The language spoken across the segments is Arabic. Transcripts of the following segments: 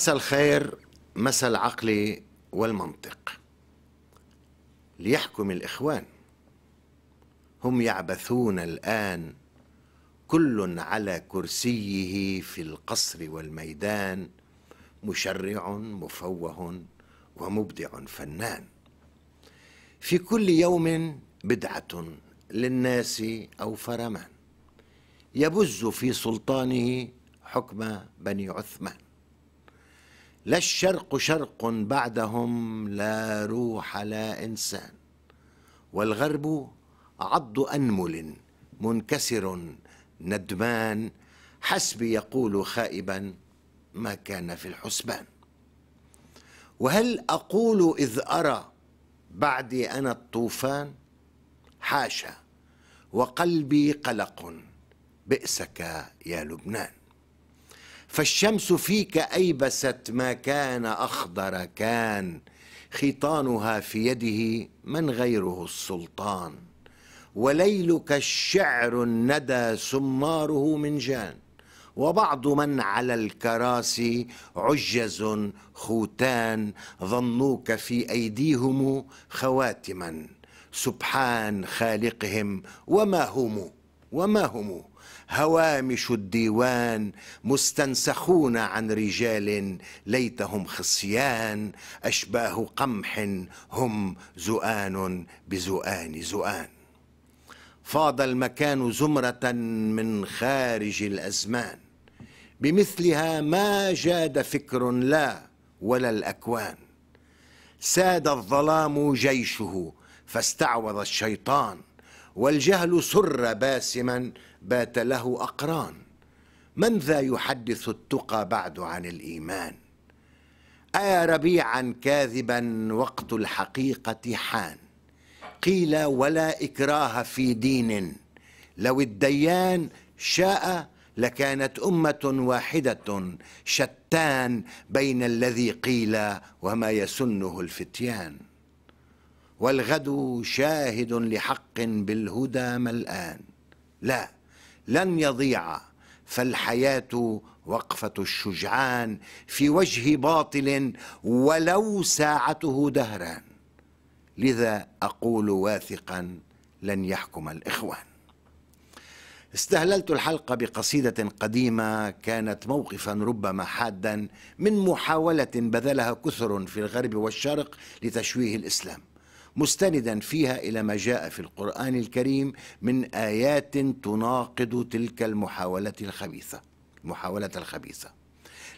مسا الخير مسا العقل والمنطق ليحكم الإخوان هم يعبثون الآن كل على كرسيه في القصر والميدان مشرع مفوه ومبدع فنان في كل يوم بدعة للناس أو فرمان يبز في سلطانه حكم بني عثمان لا الشرق شرق بعدهم لا روح لا انسان والغرب عض انمل منكسر ندمان حسبي يقول خائبا ما كان في الحسبان وهل اقول اذ ارى بعدي انا الطوفان حاشا وقلبي قلق بئسك يا لبنان فالشمس فيك أيبست ما كان أخضر كان خيطانها في يده من غيره السلطان وليلك الشعر الندى سماره من جان وبعض من على الكراسي عجز خوتان ظنوك في أيديهم خواتما سبحان خالقهم وما هم وما هم هوامش الديوان مستنسخون عن رجال ليتهم خصيان أشباه قمح هم زؤان بزؤان زؤان فاض المكان زمرة من خارج الأزمان بمثلها ما جاد فكر لا ولا الأكوان ساد الظلام جيشه فاستعوض الشيطان والجهل سر باسما بات له أقران من ذا يحدث التقى بعد عن الإيمان أيا ربيعا كاذبا وقت الحقيقة حان قيل ولا إكراه في دين لو الديان شاء لكانت أمة واحدة شتان بين الذي قيل وما يسنه الفتيان والغد شاهد لحق بالهدى ملآن لا لن يضيع فالحياه وقفه الشجعان في وجه باطل ولو ساعته دهران لذا اقول واثقا لن يحكم الاخوان استهللت الحلقه بقصيده قديمه كانت موقفا ربما حادا من محاوله بذلها كثر في الغرب والشرق لتشويه الاسلام مستندا فيها الى ما جاء في القران الكريم من ايات تناقض تلك المحاوله الخبيثه المحاوله الخبيثه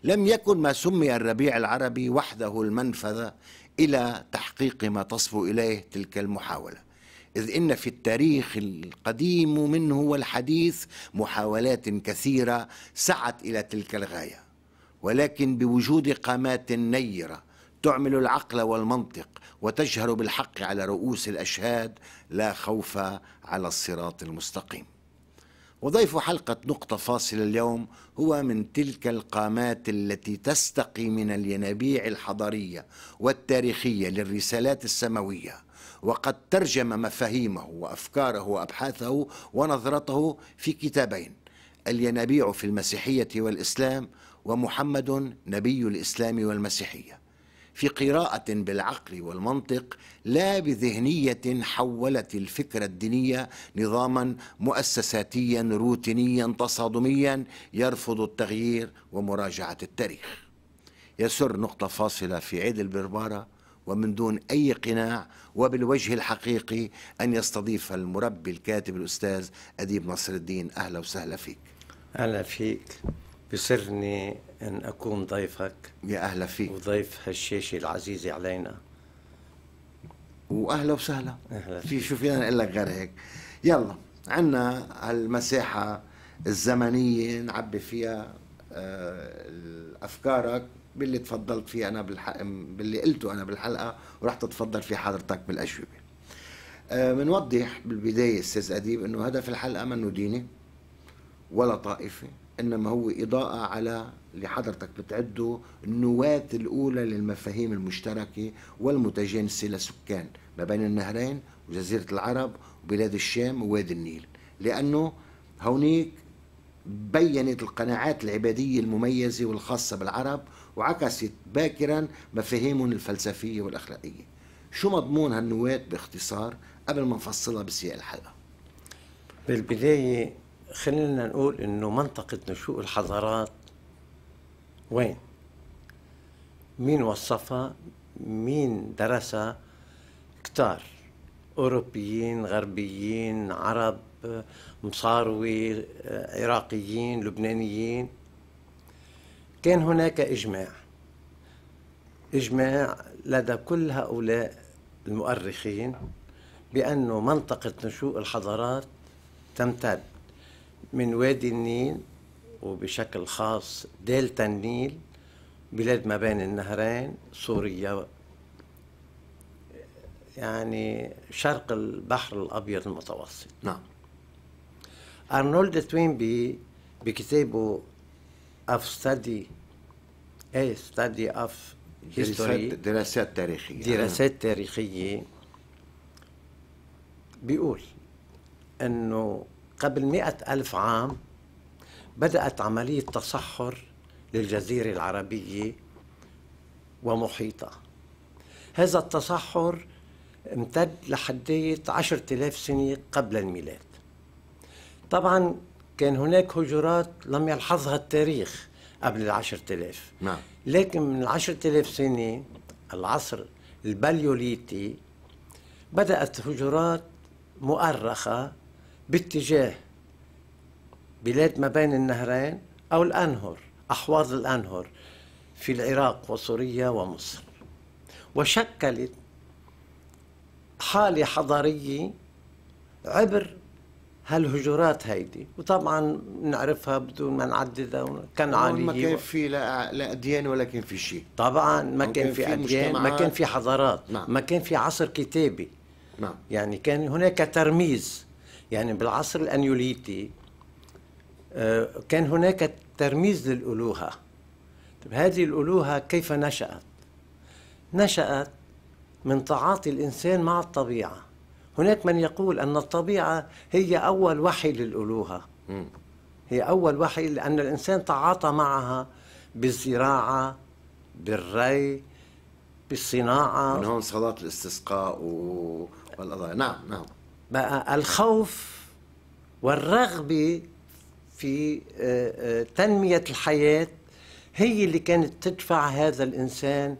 لم يكن ما سمي الربيع العربي وحده المنفذ الى تحقيق ما تصفو اليه تلك المحاوله اذ ان في التاريخ القديم منه والحديث محاولات كثيره سعت الى تلك الغايه ولكن بوجود قامات نيره تعمل العقل والمنطق وتجهر بالحق على رؤوس الاشهاد لا خوف على الصراط المستقيم. وضيف حلقه نقطه فاصله اليوم هو من تلك القامات التي تستقي من الينابيع الحضاريه والتاريخيه للرسالات السماويه وقد ترجم مفاهيمه وافكاره وابحاثه ونظرته في كتابين الينابيع في المسيحيه والاسلام ومحمد نبي الاسلام والمسيحيه في قراءة بالعقل والمنطق لا بذهنية حولت الفكرة الدينية نظاما مؤسساتيا روتينيا تصادميا يرفض التغيير ومراجعة التاريخ يسر نقطة فاصلة في عيد البربارة ومن دون أي قناع وبالوجه الحقيقي أن يستضيف المربي الكاتب الأستاذ أديب نصر الدين أهلا وسهلا فيك أهلا فيك بسرني أن أكون ضيفك يا أهلا فيك وضيف هالشاشة العزيزة علينا وأهلا وسهلا أهلا في شو فينا نقول لك غير هيك يلا عنا هالمساحة الزمنية نعبي فيها آه، أفكارك باللي تفضلت فيه أنا بالحق باللي قلته أنا بالحلقة ورح تتفضل فيه حضرتك بالأجوبة بنوضح آه، بالبداية أستاذ أديب أنه هدف الحلقة منه ديني ولا طائفي إنما هو إضاءة على اللي حضرتك بتعده النواة الأولى للمفاهيم المشتركة والمتجانسة لسكان ما بين النهرين وجزيرة العرب وبلاد الشام ووادي النيل لأنه هونيك بينت القناعات العبادية المميزة والخاصة بالعرب وعكست باكرا مفاهيمهم الفلسفية والأخلاقية شو مضمون هالنواة باختصار قبل ما نفصلها بسياق الحلقة بالبداية خلينا نقول انه منطقة نشوء الحضارات وين مين وصفها مين درسها كتار أوروبيين غربيين عرب مصاروي عراقيين لبنانيين كان هناك إجماع إجماع لدى كل هؤلاء المؤرخين بأن منطقة نشوء الحضارات تمتد من وادي النيل وبشكل خاص دلتا النيل بلاد ما بين النهرين سوريا يعني شرق البحر الابيض المتوسط نعم ارنولد توينبي بكتابه اوف ستادي اي ستادي اوف هيستوري دراسات تاريخيه دراسات تاريخيه بيقول انه قبل مئة ألف عام بدأت عملية تصحر للجزيرة العربية ومحيطها هذا التصحر امتد لحدية عشرة آلاف سنة قبل الميلاد طبعا كان هناك هجرات لم يلحظها التاريخ قبل العشرة آلاف نعم. لكن من العشرة آلاف سنة العصر البليوليتي بدأت هجرات مؤرخة باتجاه بلاد ما بين النهرين أو الأنهر أحواض الأنهر في العراق وسوريا ومصر وشكلت حالة حضارية عبر هالهجرات هيدي وطبعا بنعرفها بدون ما نعددها عالية ما كان في لا, لا أديان ولا كان في شيء طبعا ما كان في أديان ما كان في حضارات ما. نعم. ما كان في عصر كتابي نعم. يعني كان هناك ترميز يعني بالعصر الأنيوليتي آه، كان هناك ترميز للألوهة طب هذه الألوهة كيف نشأت؟ نشأت من تعاطي الإنسان مع الطبيعة هناك من يقول أن الطبيعة هي أول وحي للألوهة هي أول وحي لأن الإنسان تعاطى معها بالزراعة بالري بالصناعة من هون صلاة الاستسقاء والقضايا نعم نعم بقى الخوف والرغبة في آه، آه، تنمية الحياة هي اللي كانت تدفع هذا الإنسان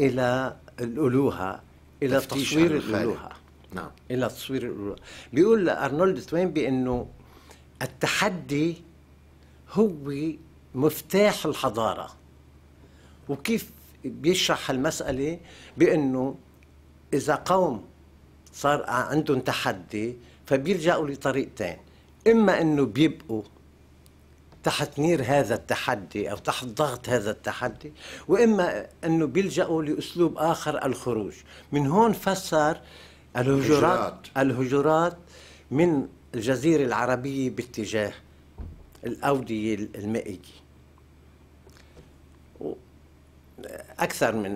إلى الألوهة إلى تصوير الألوهة نعم. إلى تصوير الألوهة بيقول أرنولد توين بأنه التحدي هو مفتاح الحضارة وكيف بيشرح المسألة بأنه إذا قوم صار عندهم تحدي فبيلجأوا لطريقتين إما أنه بيبقوا تحت نير هذا التحدي أو تحت ضغط هذا التحدي وإما أنه بيلجأوا لأسلوب آخر الخروج من هون فسر الهجرات الهجرات من الجزيرة العربية باتجاه الأودية المائية أكثر من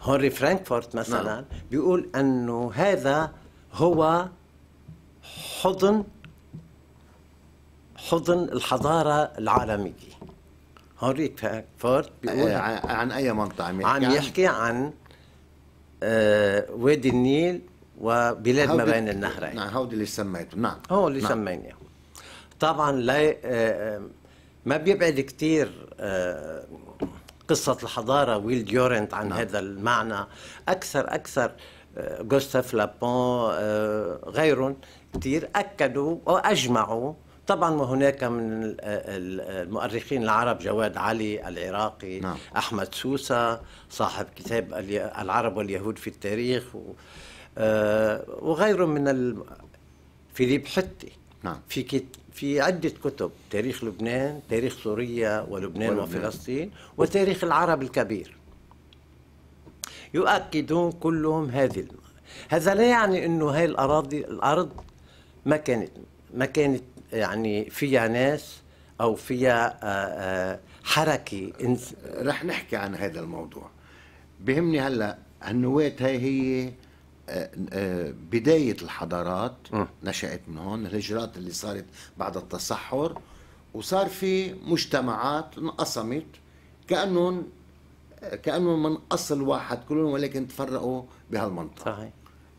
هنري آه، فرانكفورت مثلا نعم. بيقول أنه هذا هو حضن حضن الحضاره العالميه هنريك فورد بيقول آه، عن اي منطقه عم يحكي عم يحكي عن آه وادي النيل وبلاد ما بين النهرين نعم هودي اللي سميته نعم هو اللي نعم. سميناه طبعا لا آه، آه، ما بيبعد كثير قصة الحضارة ويل ديورنت عن نعم. هذا المعنى أكثر أكثر جوستاف لابون غيرهم كثير أكدوا وأجمعوا طبعا وهناك من المؤرخين العرب جواد علي العراقي نعم. احمد سوسه صاحب كتاب العرب واليهود في التاريخ آه، وغيره من فيليب حتي نعم. في كت... في عدة كتب تاريخ لبنان تاريخ سوريا ولبنان, ولبنان. وفلسطين وتاريخ العرب الكبير يؤكدون كلهم هذه الم... هذا لا يعني انه هاي الاراضي الارض ما كانت ما كانت يعني فيها ناس او فيها آه، آه، حركه إنس... رح نحكي عن هذا الموضوع بهمني هلا النواة هاي هي آه، بدايه الحضارات نشات من هون الهجرات اللي صارت بعد التصحر وصار في مجتمعات انقسمت كانهم كانهم من اصل واحد كلهم ولكن تفرقوا بهالمنطقه صحيح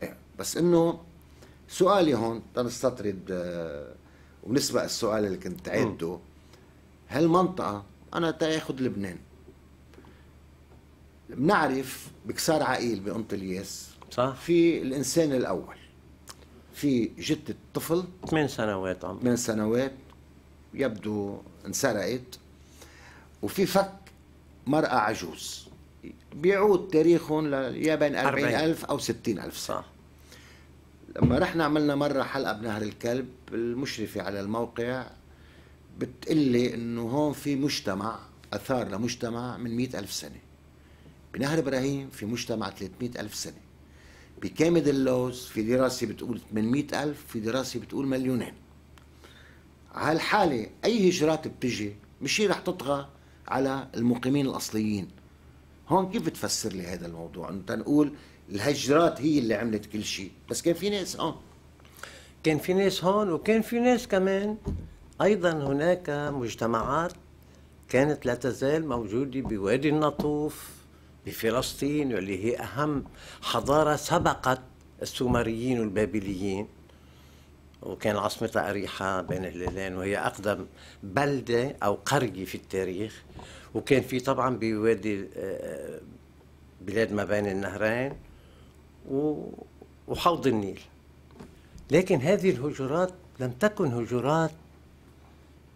إيه، بس انه سؤالي هون تنستطرد وبنسبق السؤال اللي كنت عدته هالمنطقة أنا تاخد لبنان بنعرف بكسار عقيل الياس صح في الإنسان الأول في جدة الطفل ثمان سنوات عمري ثمان سنوات يبدو انسرقت وفي فك مرأة عجوز بيعود تاريخهم يا بين 40000 أو 60000 سنة صح لما رحنا عملنا مرة حلقة بنهر الكلب المشرفة على الموقع بتقلي انه هون في مجتمع اثار لمجتمع من مئة ألف سنة بنهر ابراهيم في مجتمع 300 ألف سنة بكامد اللوز في دراسة بتقول 800 ألف في دراسة بتقول مليونين هالحالة أي هجرات بتجي مش هي رح تطغى على المقيمين الأصليين هون كيف بتفسر لي هذا الموضوع أنت نقول الهجرات هي اللي عملت كل شيء بس كان في ناس هون آه. كان في ناس هون وكان في ناس كمان ايضا هناك مجتمعات كانت لا تزال موجوده بوادي النطوف بفلسطين واللي هي اهم حضاره سبقت السومريين والبابليين وكان عاصمتها أريحة بين الليلين وهي أقدم بلدة أو قرية في التاريخ وكان في طبعا بوادي آه، بلاد ما بين النهرين وحوض النيل لكن هذه الهجرات لم تكن هجرات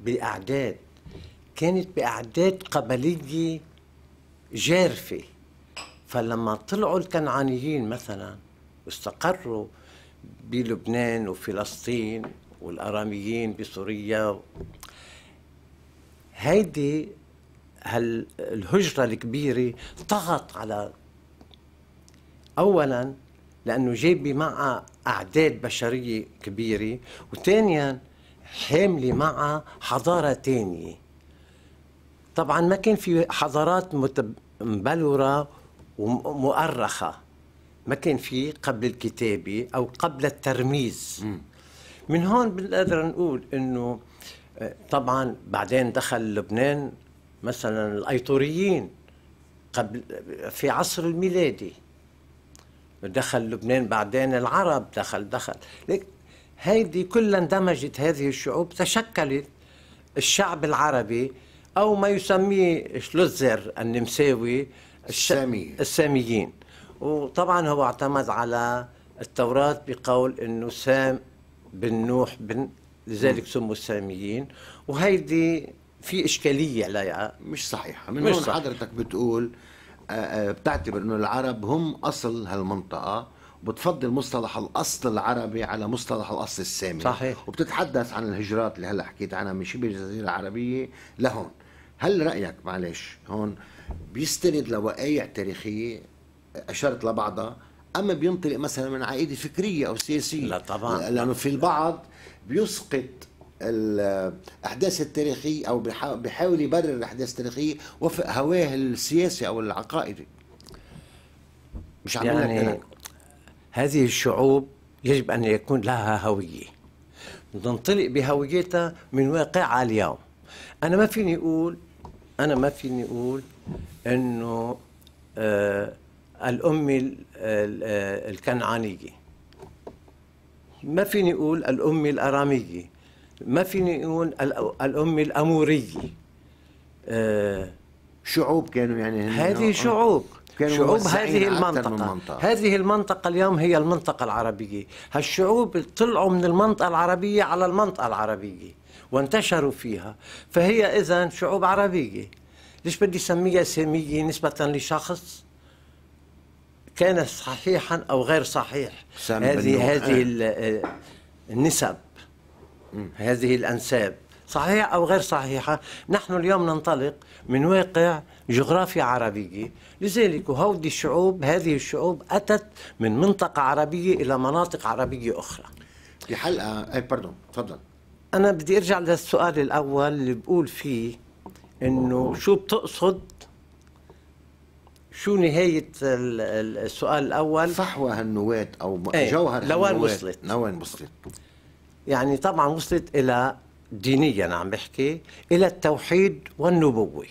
بأعداد كانت بأعداد قبلية جارفة فلما طلعوا الكنعانيين مثلا واستقروا بلبنان وفلسطين والأراميين بسوريا هيدي هالهجرة الكبيرة طغت على أولا لانه جايبه معها اعداد بشريه كبيره وثانيا حامله معها حضاره ثانيه طبعا ما كان في حضارات مبلوره ومؤرخه ما كان في قبل الكتابه او قبل الترميز من هون بنقدر نقول انه آه، طبعا بعدين دخل لبنان مثلا الايطوريين قبل في عصر الميلادي دخل لبنان بعدين العرب دخل دخل لك هيدي كلها اندمجت هذه الشعوب تشكلت الشعب العربي او ما يسميه شلوزر النمساوي السامي الساميين وطبعا هو اعتمد على التوراة بقول انه سام بن نوح بن لذلك سموا الساميين وهيدي في اشكاليه عليها مش صحيحه من مش هون صحيح. حضرتك بتقول آه، آه، بتعتبر انه العرب هم اصل هالمنطقه بتفضل مصطلح الاصل العربي على مصطلح الاصل السامي صحيح وبتتحدث عن الهجرات اللي هلا حكيت عنها من شبه الجزيره العربيه لهون هل رايك معلش هون بيستند لوقائع تاريخيه اشرت لبعضها اما بينطلق مثلا من عقيده فكريه او سياسيه لا طبعا لانه في البعض بيسقط الاحداث التاريخيه او بيحاول يبرر الاحداث التاريخيه وفق هواه السياسي او العقائدي مش عامل يعني هذه الشعوب يجب ان يكون لها هويه تنطلق بهويتها من واقعها اليوم انا ما فيني اقول انا ما فيني اقول انه آه الامه آه، الكنعانيه ما فيني اقول الامه الاراميه ما فيني اقول الامه الاموريه آه، شعوب كانوا يعني هذه شعوب شعوب هذه المنطقة هذه المنطقة اليوم هي المنطقة العربية هالشعوب طلعوا من المنطقة العربية على المنطقة العربية وانتشروا فيها فهي إذا شعوب عربية ليش بدي سميها سامية نسبة لشخص كان صحيحا أو غير صحيح هذه هذه آه. آه، النسب هذه الأنساب صحيحة أو غير صحيحة نحن اليوم ننطلق من واقع جغرافيا عربية لذلك هودي الشعوب هذه الشعوب أتت من منطقة عربية إلى مناطق عربية أخرى في حلقة آه، أي بردون تفضل أنا بدي أرجع للسؤال الأول اللي بقول فيه إنه شو بتقصد شو نهاية السؤال الأول صحوة هالنواة أو ايه جوهر لوين وصلت لوين وصلت يعني طبعا وصلت الى دينيا عم بحكي الى التوحيد والنبوه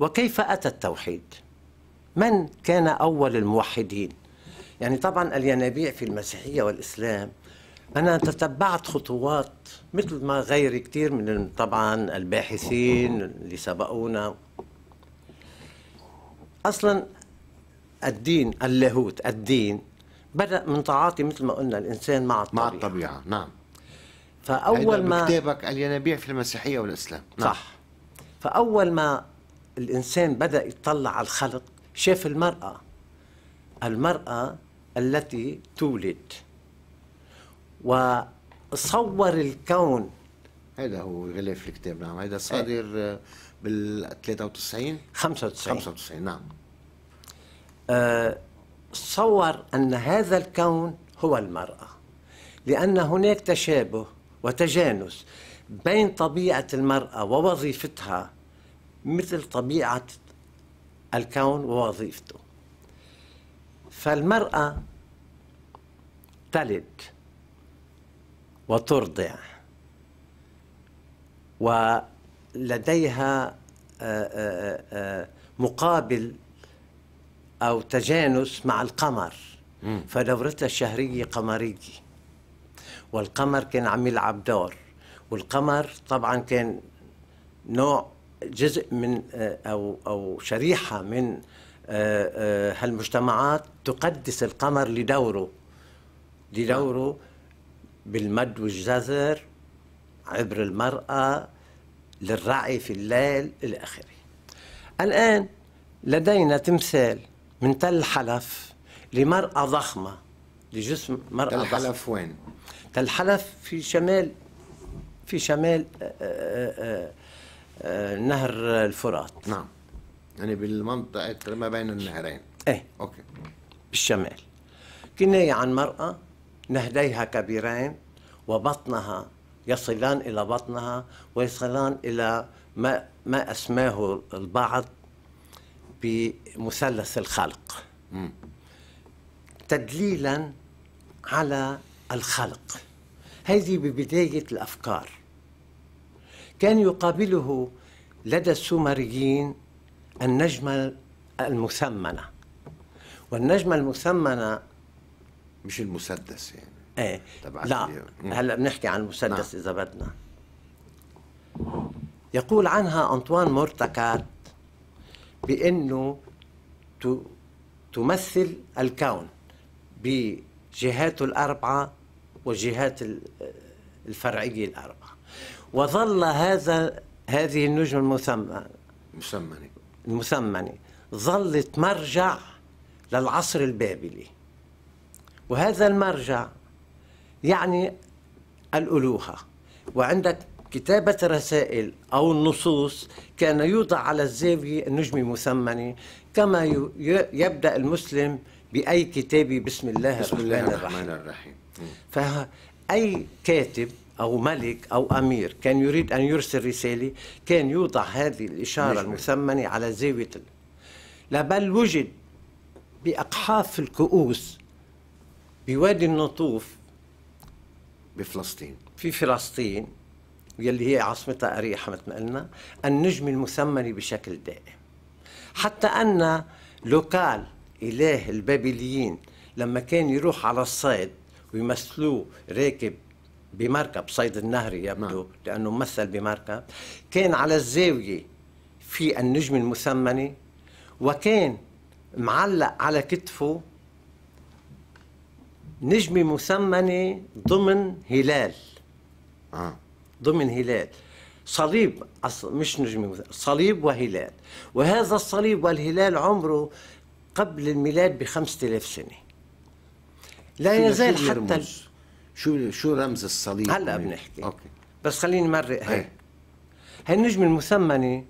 وكيف اتى التوحيد من كان اول الموحدين يعني طبعا الينابيع في المسيحيه والاسلام انا تتبعت خطوات مثل ما غيري كثير من طبعا الباحثين اللي سبقونا اصلا الدين اللاهوت الدين بدا من تعاطي مثل ما قلنا الانسان مع الطبيعه مع الطبيعه نعم فاول ما كتابك الينابيع في المسيحيه والاسلام نعم. صح فاول ما الانسان بدا يطلع على الخلق شاف المراه المراه التي تولد وصور الكون هذا هو غلاف الكتاب نعم هذا صادر بال 93 95 95 نعم آه، صور ان هذا الكون هو المراه لان هناك تشابه وتجانس بين طبيعة المرأة ووظيفتها مثل طبيعة الكون ووظيفته فالمرأة تلد وترضع ولديها آه، آه، آه، مقابل أو تجانس مع القمر فدورتها الشهرية قمرية والقمر كان عم يلعب دور والقمر طبعا كان نوع جزء من آه، او او شريحه من آه، آه، هالمجتمعات تقدس القمر لدوره لدوره بالمد والجزر عبر المرأة للرعي في الليل إلى آخره الآن لدينا تمثال من تل حلف لمرأة ضخمة لجسم مرأة تل حلف وين؟ كالحلف في شمال في شمال آه، آه، آه، نهر الفرات نعم يعني بالمنطقة ما بين النهرين ايه اوكي بالشمال كناية عن مرأة نهديها كبيرين وبطنها يصلان إلى بطنها ويصلان إلى ما, ما أسماه البعض بمثلث الخلق م. تدليلا على الخلق هذه ببداية الأفكار كان يقابله لدى السومريين النجمة المثمنة والنجمة المثمنة مش المسدس يعني ايه لا هلا بنحكي عن المسدس نعم. اذا بدنا يقول عنها انطوان مرتكات بانه تمثل الكون بجهاته الاربعه والجهات الفرعية الأربعة وظل هذا هذه النجم المثمنة المثمنة المثمنة ظلت مرجع للعصر البابلي وهذا المرجع يعني الألوهة وعندك كتابة الرسائل أو النصوص كان يوضع على الزاوية النجم المثمنة كما يبدأ المسلم باي كتاب بسم الله, بسم الله الرحمن, الرحيم. الرحيم فاي كاتب او ملك او امير كان يريد ان يرسل رساله كان يوضع هذه الاشاره المثمنه على زاويه لا بل وجد باقحاف الكؤوس بوادي النطوف بفلسطين في فلسطين يلي هي عاصمتها أريحة مثل ما قلنا النجم المثمن بشكل دائم حتى أن لوكال إله البابليين لما كان يروح على الصيد ويمثلوه راكب بمركب صيد النهري يبدو نعم. لأنه مثل بمركب كان على الزاوية في النجم المثمنة وكان معلق على كتفه نجمة مثمنة ضمن هلال آه. ضمن هلال صليب مش نجمة صليب وهلال وهذا الصليب والهلال عمره قبل الميلاد ب 5000 سنه لا يزال حتى شو شو رمز الصليب هلا بنحكي اوكي بس خليني مرق هاي هي النجمه المثمنه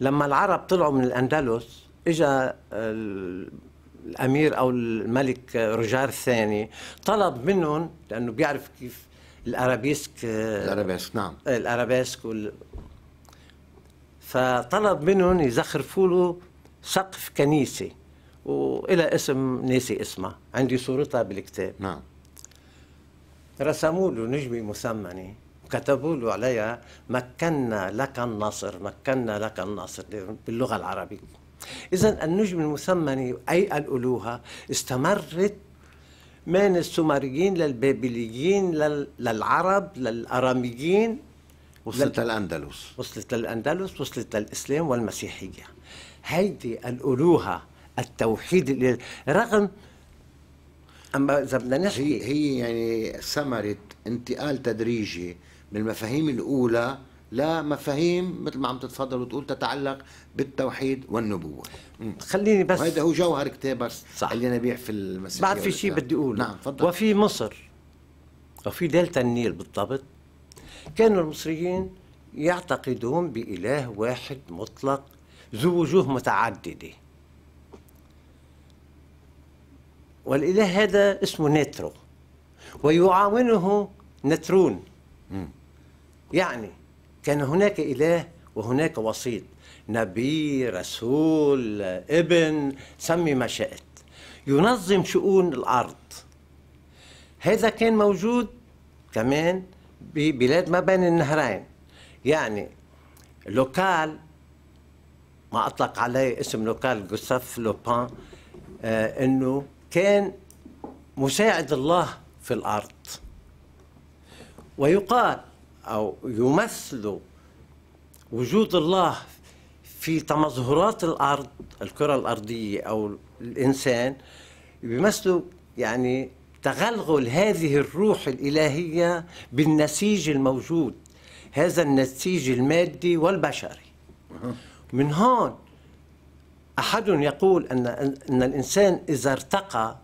لما العرب طلعوا من الاندلس اجى الامير او الملك رجار الثاني طلب منهم لانه بيعرف كيف الارابيسك الارابيسك نعم إيه، الارابيسك وال... فطلب منهم يزخرفوا له سقف كنيسه وإلى اسم ناسي اسمها عندي صورتها بالكتاب نعم رسموا له نجمة مثمنة وكتبوا له عليها مكنا لك النصر مكنا لك النصر باللغة العربية إذا النجم المثمنة أي الألوها استمرت من السومريين للبابليين للعرب للأراميين وصلت للأندلس وصلت للأندلس وصلت للإسلام والمسيحية هيدي الألوهة التوحيد رغم اما اذا بدنا نحكي هي, هي يعني ثمره انتقال تدريجي من المفاهيم الاولى لمفاهيم مثل ما عم تتفضل وتقول تتعلق بالتوحيد والنبوه خليني بس وهذا هو جوهر كتاب بس صح اللي نبيع في المسيحيه بعد في شيء بدي اقوله نعم تفضل وفي مصر وفي دلتا النيل بالضبط كانوا المصريين يعتقدون بإله واحد مطلق ذو وجوه متعددة والاله هذا اسمه نيترو ويعاونه نترون يعني كان هناك اله وهناك وسيط نبي رسول ابن سمي ما شئت ينظم شؤون الارض هذا كان موجود كمان ببلاد ما بين النهرين يعني لوكال ما اطلق عليه اسم لوكال جوستاف لوبان آه انه كان مساعد الله في الارض ويقال او يمثل وجود الله في تمظهرات الارض الكره الارضيه او الانسان بمثل يعني تغلغل هذه الروح الالهيه بالنسيج الموجود هذا النسيج المادي والبشري من هون أحد يقول أن أن الإنسان إذا ارتقى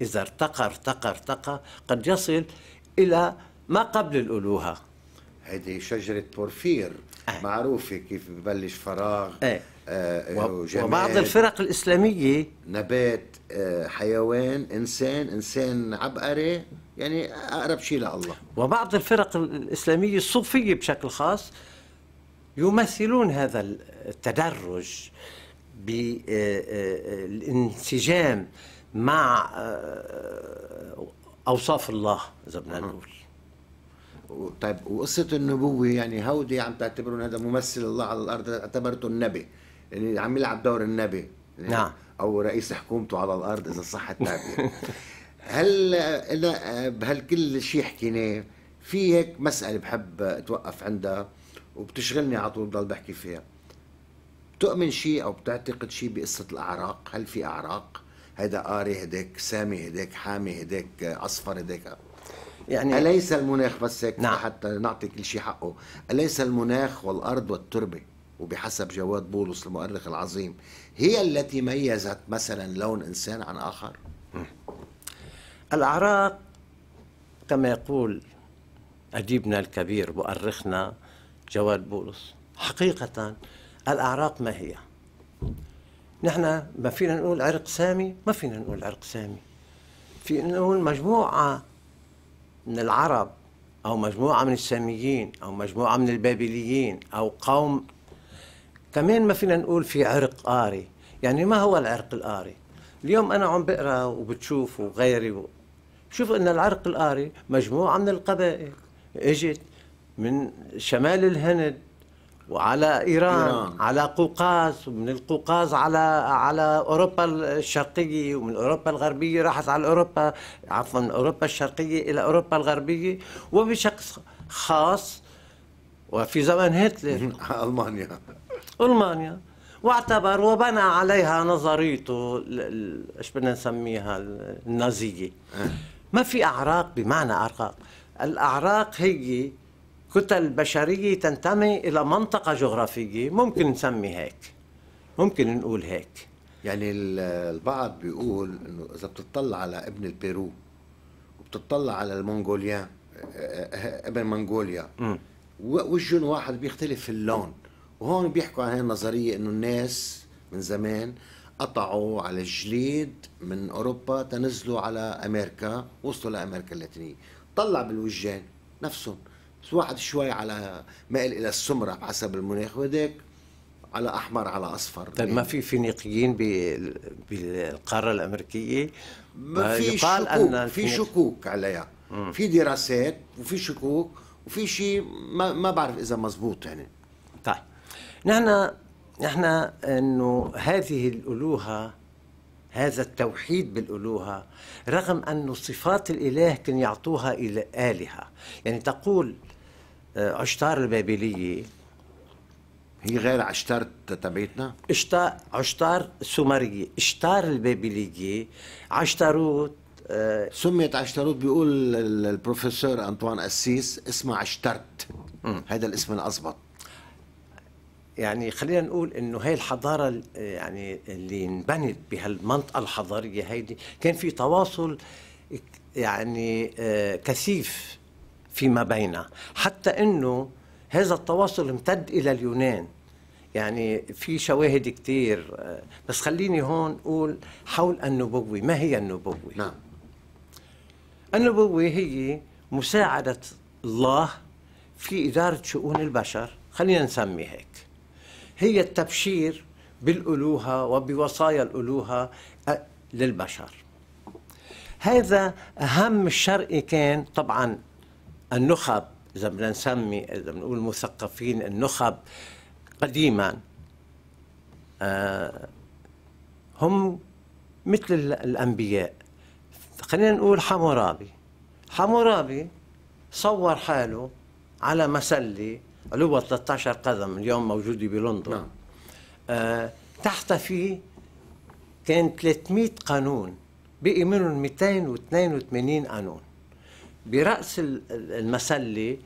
إذا ارتقى ارتقى ارتقى قد يصل إلى ما قبل الألوهة هذه شجرة بورفير آه. معروفة كيف ببلش فراغ آه. آه وجمال وبعض الفرق الإسلامية نبات آه حيوان إنسان إنسان عبقري يعني أقرب شيء لله وبعض الفرق الإسلامية الصوفية بشكل خاص يمثلون هذا التدرج بالانسجام آه، آه، مع آه، اوصاف الله اذا بدنا نقول طيب وقصه النبوه يعني هودي عم تعتبرون هذا ممثل الله على الارض اعتبرته النبي يعني عم يلعب دور النبي يعني نعم او رئيس حكومته على الارض اذا صح التعبير هل انا بهالكل شيء حكيناه في هيك مساله بحب اتوقف عندها وبتشغلني على طول بضل بحكي فيها بتؤمن شيء او بتعتقد شيء بقصه الاعراق هل في اعراق هذا قاري هداك سامي هداك حامي هداك اصفر هداك يعني اليس المناخ بس هيك نعم. حتى نعطي كل شيء حقه اليس المناخ والارض والتربه وبحسب جواد بولس المؤرخ العظيم هي التي ميزت مثلا لون انسان عن اخر الاعراق كما يقول اديبنا الكبير مؤرخنا جواد بولس حقيقه الأعراق ما هي نحن ما فينا نقول عرق سامي ما فينا نقول عرق سامي في نقول مجموعة من العرب أو مجموعة من الساميين أو مجموعة من البابليين أو قوم كمان ما فينا نقول في عرق آري يعني ما هو العرق الآري اليوم أنا عم بقرأ وبتشوف وغيري بشوف أن العرق الآري مجموعة من القبائل إجت من شمال الهند وعلى إيران, إيران على قوقاز ومن القوقاز على على أوروبا الشرقية ومن أوروبا الغربية راحت على أوروبا عفوا أوروبا الشرقية إلى أوروبا الغربية وبشكل خاص وفي زمن هتلر ألمانيا ألمانيا واعتبر وبنى عليها نظريته ايش بدنا نسميها النازيه إيه. ما في اعراق بمعنى اعراق الاعراق هي كتل بشرية تنتمي إلى منطقة جغرافية ممكن نسمي هيك ممكن نقول هيك يعني البعض بيقول انه اذا بتطلع على ابن البيرو وبتطلع على المنغوليان آه، آه، ابن منغوليا وجهن واحد بيختلف في اللون وهون بيحكوا عن هاي النظريه انه الناس من زمان قطعوا على الجليد من اوروبا تنزلوا على امريكا وصلوا لامريكا اللاتينيه طلع بالوجهين نفسهم واحد شوي على مائل الى السمرة حسب المناخ وهداك على احمر على اصفر طيب ما في فينيقيين بالقاره الامريكيه ما في يقال شكوك ان في شكوك عليها مم. في دراسات وفي شكوك وفي شيء ما ما بعرف اذا مزبوط يعني طيب نحن نحن انه هذه الالوهه هذا التوحيد بالالوهه رغم انه صفات الاله كان يعطوها الى الهه يعني تقول عشتار آه، البابليه هي غير عشتار تبعيتنا؟ عشتار عشتار السومريه، عشتار البابليه عشتاروت آه سميت عشتروت بيقول البروفيسور انطوان قسيس اسمها عشترت هذا الاسم الاضبط يعني خلينا نقول انه هي الحضاره آه، يعني اللي انبنت بهالمنطقه الحضاريه هيدي كان في تواصل يعني آه كثيف فيما بينها حتى أنه هذا التواصل امتد إلى اليونان يعني في شواهد كثير آه، بس خليني هون أقول حول النبوة ما هي النبوة؟ نعم النبوة هي مساعدة الله في إدارة شؤون البشر خلينا نسمي هيك هي التبشير بالألوهة وبوصايا الألوهة آه، للبشر هذا أهم الشرق كان طبعا النخب إذا بدنا نسمي إذا بنقول مثقفين النخب قديما آه، هم مثل الأنبياء خلينا نقول حمورابي حمورابي صور حاله على مسلة علوها 13 قدم اليوم موجودة بلندن نعم. آه تحت فيه كان 300 قانون بقي منهم 282 قانون برأس المسلة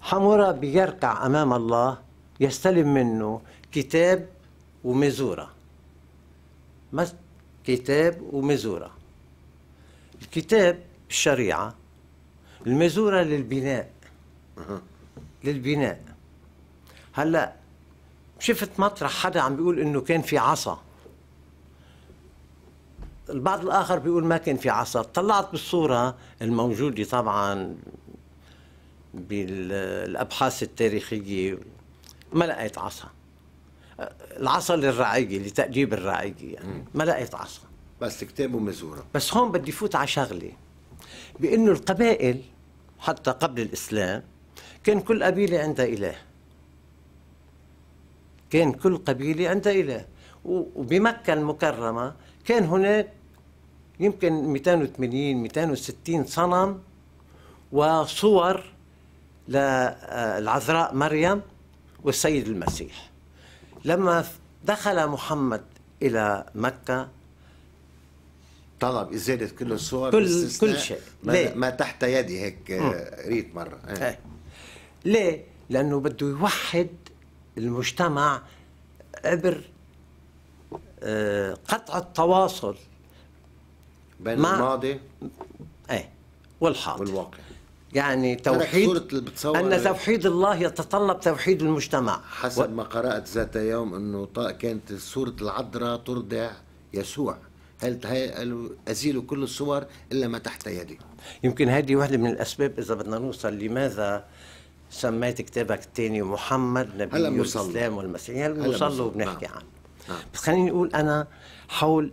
حمورابي يركع أمام الله يستلم منه كتاب ومزورة كتاب ومزورة الكتاب الشريعة المزورة للبناء للبناء هلا شفت مطرح حدا عم بيقول انه كان في عصا البعض الاخر بيقول ما كان في عصا طلعت بالصوره الموجوده طبعا بالابحاث التاريخيه ما لقيت عصا العصا للرعيه لتاديب الرعيه يعني ما لقيت عصا بس كتاب ومزوره بس هون بدي فوت على شغله بانه القبائل حتى قبل الاسلام كان كل قبيله عندها اله كان كل قبيله عندها اله وبمكه المكرمه كان هناك يمكن 280 260 صنم وصور للعذراء مريم والسيد المسيح لما دخل محمد إلى مكة طلب إزالة كل الصور كل, كل شيء ما, ليه؟ ما تحت يدي هيك قريت مرة إيه. ايه. ليه؟ لأنه بده يوحد المجتمع عبر آه، قطع التواصل بين مع الماضي ايه والحاضر والواقع يعني توحيد أن توحيد الله يتطلب توحيد المجتمع حسب و... ما قرأت ذات يوم أنه كانت سورة العذراء ترضع يسوع هل قالوا أزيلوا كل الصور إلا ما تحت يدي يمكن هذه واحدة من الأسباب إذا بدنا نوصل لماذا سميت كتابك الثاني محمد نبي الإسلام والمسيح هلا بنوصل وبنحكي نعم. عنه نعم. بس خليني أقول أنا حول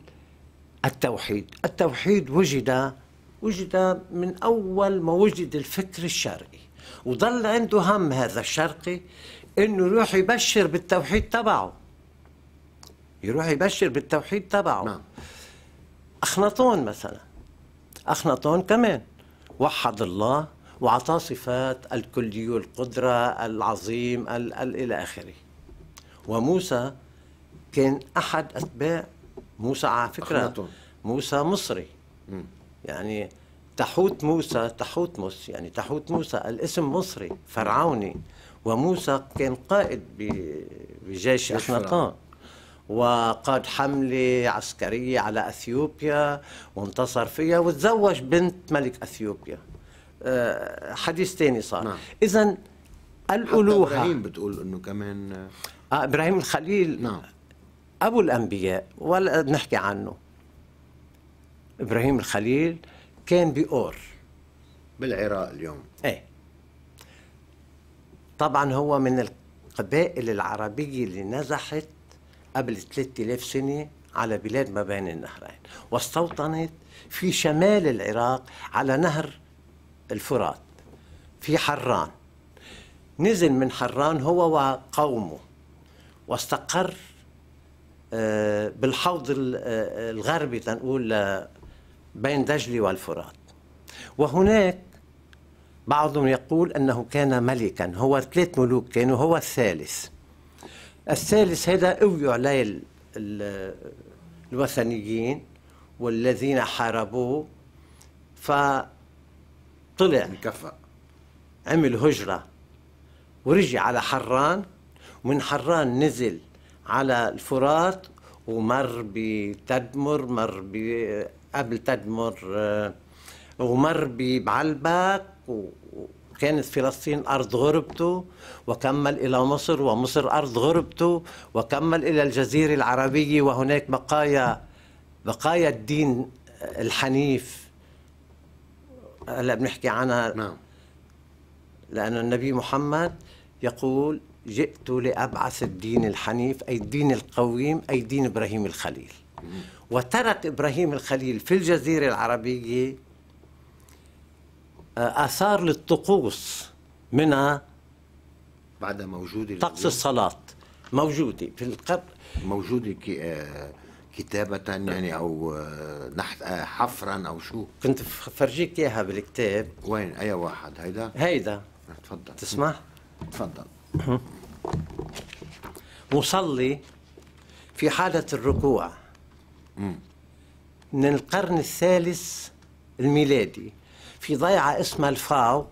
التوحيد التوحيد وجد وجد من أول ما وجد الفكر الشرقي وظل عنده هم هذا الشرقي انه يروح يبشر بالتوحيد تبعه يروح يبشر بالتوحيد تبعه نعم. أخنطون مثلا أخنطون كمان وحد الله وعطاه صفات الكلية والقدرة العظيم إلى آخره وموسى كان أحد أتباع موسى على فكره أخنطهم. موسى مصري م. يعني تحوت موسى تحوت موسى يعني تحوت موسى الاسم مصري فرعوني وموسى كان قائد بجيش اخناتون وقاد حملة عسكرية على أثيوبيا وانتصر فيها وتزوج بنت ملك أثيوبيا آه، حديث تاني صار نعم. إذا الألوهة إبراهيم بتقول إنه كمان آه, آه، إبراهيم الخليل نعم ابو الانبياء ولا بنحكي عنه ابراهيم الخليل كان بأور بالعراق اليوم ايه طبعا هو من القبائل العربية اللي نزحت قبل 3000 سنة على بلاد ما بين النهرين واستوطنت في شمال العراق على نهر الفرات في حران نزل من حران هو وقومه واستقر آه، بالحوض آه، الغربي تنقول بين دجلي والفرات وهناك بعضهم يقول أنه كان ملكا هو ثلاث ملوك كانوا هو الثالث الثالث هذا قوي عليه الوثنيين والذين حاربوه فطلع عمل هجرة ورجع على حران ومن حران نزل على الفرات ومر بتدمر مر قبل تدمر آه، ومر بعلبك وكانت فلسطين أرض غربته وكمل إلى مصر ومصر أرض غربته وكمل إلى الجزيرة العربية وهناك بقايا بقايا الدين الحنيف هلا بنحكي عنها نعم لانه النبي محمد يقول جئت لأبعث الدين الحنيف أي الدين القويم أي دين إبراهيم الخليل وترك إبراهيم الخليل في الجزيرة العربية آه، آثار للطقوس منها بعدها موجودة طقس الصلاة موجودة في القرن موجودة آه، كتابة يعني أو آه، نحت حفرا أو شو كنت فرجيك إياها بالكتاب وين أي واحد هيدا هيدا تفضل تسمح تفضل مصلي في حالة الركوع من القرن الثالث الميلادي في ضيعة اسمها الفاو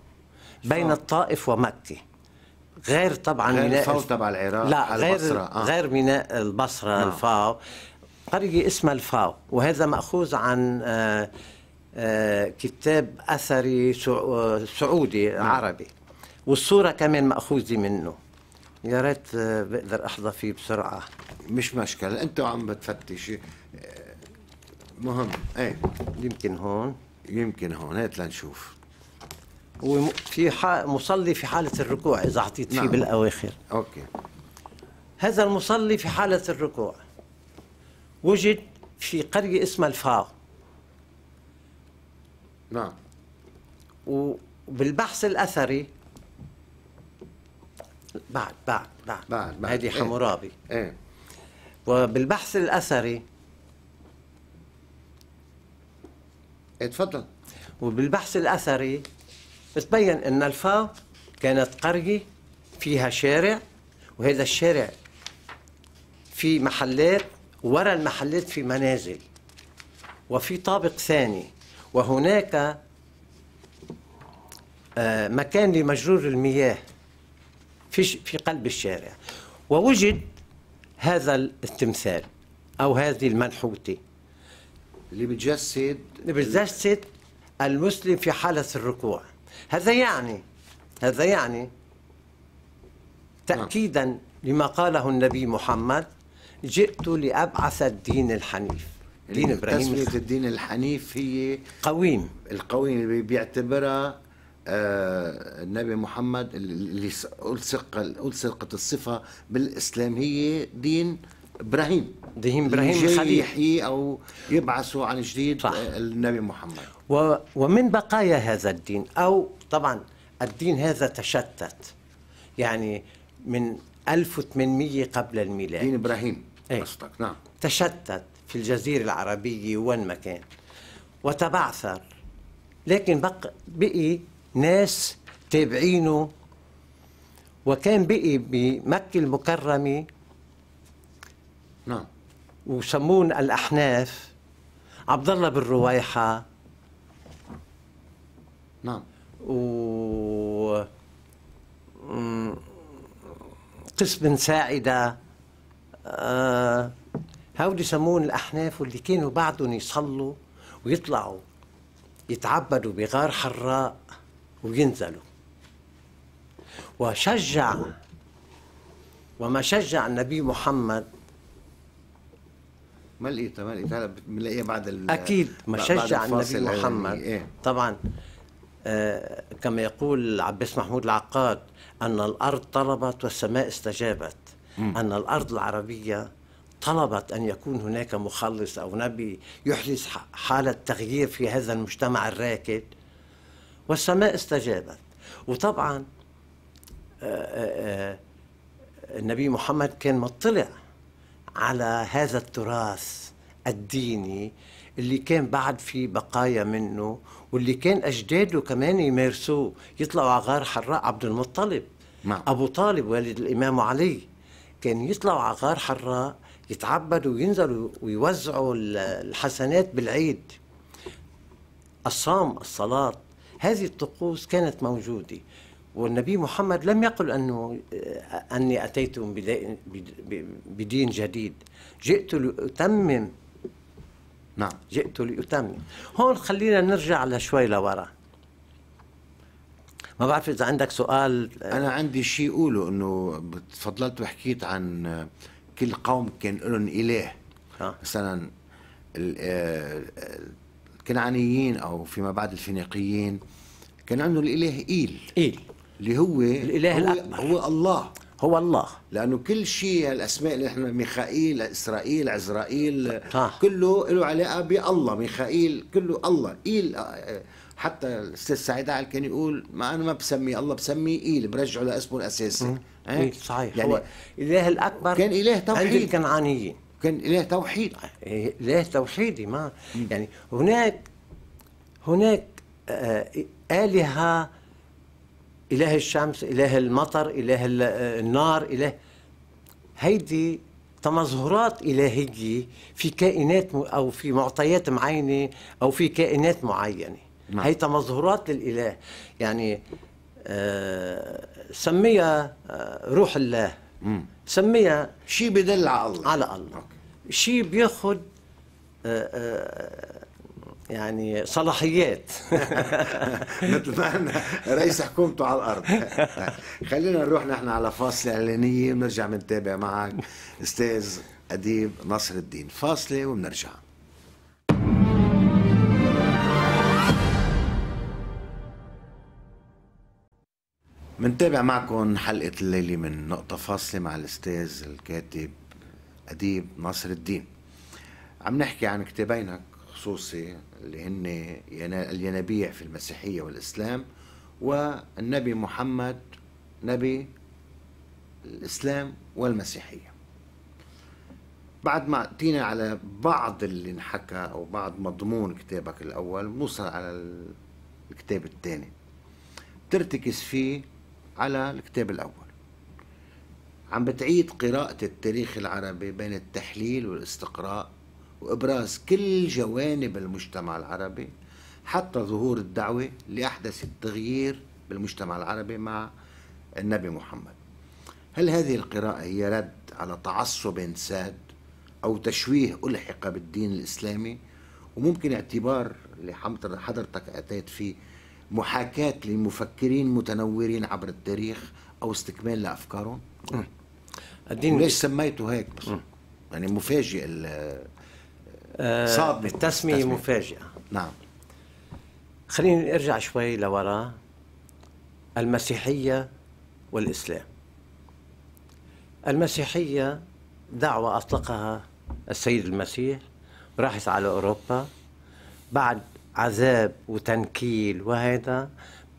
بين الطائف ومكة غير طبعا غير ميناء الفاو تبع العراق لا غير البصرة. آه. غير ميناء البصرة آه. الفاو قرية اسمها الفاو وهذا مأخوذ عن آه، آه، كتاب أثري سعودي آه. عربي والصورة كمان مأخوذة منه يا ريت آه، بقدر احظى فيه بسرعة مش مشكلة انت عم بتفتش آه، مهم ايه يمكن هون يمكن هون هات لنشوف هو في مصلي في حالة الركوع إذا أعطيت نعم. بالأواخر أوكي هذا المصلي في حالة الركوع وجد في قرية اسمها الفاو نعم وبالبحث الأثري بعد بعد بعد بعد, بعد. هذه إيه. حمورابي إيه. وبالبحث الأثري إيه تفضل وبالبحث الأثري بتبين أن الفاو كانت قرية فيها شارع وهذا الشارع في محلات ورا المحلات في منازل وفي طابق ثاني وهناك آه، مكان لمجرور المياه في في قلب الشارع ووجد هذا التمثال او هذه المنحوته اللي بتجسد اللي بتجسد المسلم في حاله الركوع هذا يعني هذا يعني تاكيدا لما قاله النبي محمد جئت لابعث الدين الحنيف دين ابراهيم تسميه الدين الحنيف هي قويم القويم اللي بيعتبرها آه، النبي محمد اللي ألصق ألصقت الصفة بالإسلام هي دين ابراهيم دين ابراهيم الخليل يحيي او يبعثوا عن جديد آه، صح. النبي محمد و ومن بقايا هذا الدين او طبعا الدين هذا تشتت يعني من 1800 قبل الميلاد دين ابراهيم إيه. قصدك نعم تشتت في الجزيره العربيه وين ما كان وتبعثر لكن بقي ناس تابعينه وكان بقي بمكة المكرمة نعم وسمون الأحناف عبد الله بن رويحة نعم و قس بن ساعدة آه، هودي سمون الأحناف واللي كانوا بعدهم يصلوا ويطلعوا يتعبدوا بغار حراء وينزلوا وشجع وما شجع النبي محمد ما لقيت ما لقيت هلا بنلاقيها بعد ال اكيد ما شجع النبي محمد إيه؟ طبعا آه كما يقول عباس محمود العقاد ان الارض طلبت والسماء استجابت م. ان الارض العربيه طلبت ان يكون هناك مخلص او نبي يحدث حاله تغيير في هذا المجتمع الراكد والسماء استجابت وطبعا آه، آه، آه، النبي محمد كان مطلع على هذا التراث الديني اللي كان بعد في بقايا منه واللي كان اجداده كمان يمارسوه يطلعوا على غار حراء عبد المطلب نعم. ابو طالب والد الامام علي كان يطلعوا على غار حراء يتعبدوا وينزلوا ويوزعوا الحسنات بالعيد الصام الصلاه هذه الطقوس كانت موجوده والنبي محمد لم يقل انه آه، اني أتيت بدين جديد جئت لاتمم نعم جئت لاتمم هون خلينا نرجع لشوي لورا ما بعرف اذا عندك سؤال آه، انا عندي شيء اقوله انه تفضلت وحكيت عن آه، كل قوم كان لهم اله مثلا الكنعانيين او فيما بعد الفينيقيين كان عنده الاله ايل ايل اللي هو الاله هو, الأكبر. هو الله هو الله لانه كل شيء الاسماء اللي احنا ميخائيل اسرائيل عزرائيل صح. كله له علاقه بالله ميخائيل كله الله ايل آه، آه، حتى الاستاذ سعيد عال كان يقول ما انا ما بسمي الله بسميه ايل برجعه لاسمه الاساسي إيه صحيح يعني هو اله الاكبر كان اله توحيد الكنعانيين كان اله توحيد اله إيه، توحيدي ما يعني هناك هناك آه، آلهة إله الشمس إله المطر إله آه، النار إله هيدي تمظهرات إلهية في كائنات أو في معطيات معينة أو في كائنات معينة نعم. هي تمظهرات للإله يعني آه سميها آه، روح الله سميها شيء بدل على الله على الله شيء بياخذ آه، آه، يعني صلاحيات مثل ما احنا رئيس حكومته على الارض خلينا نروح نحن على فاصله اعلانيه بنرجع بنتابع معك استاذ اديب نصر الدين فاصله وبنرجع منتابع معكم حلقة الليلة من نقطة فاصلة مع الأستاذ الكاتب أديب ناصر الدين عم نحكي عن كتابينك خصوصي اللي هن الينابيع في المسيحية والإسلام والنبي محمد نبي الإسلام والمسيحية بعد ما أتينا على بعض اللي انحكى أو بعض مضمون كتابك الأول بنوصل على الكتاب الثاني بترتكز فيه على الكتاب الأول عم بتعيد قراءة التاريخ العربي بين التحليل والاستقراء وإبراز كل جوانب المجتمع العربي حتى ظهور الدعوة اللي أحدث التغيير بالمجتمع العربي مع النبي محمد هل هذه القراءة هي رد على تعصب ساد أو تشويه ألحق بالدين الإسلامي وممكن اعتبار اللي حضرتك أتيت فيه محاكاة لمفكرين متنورين عبر التاريخ أو استكمال لأفكارهم الدين ليش سميته هيك بس؟ يعني مفاجئ آه، صادمة التسمية مفاجئة نعم خليني ارجع شوي لورا المسيحية والإسلام المسيحية دعوة أطلقها السيد المسيح راحت على أوروبا بعد عذاب وتنكيل وهذا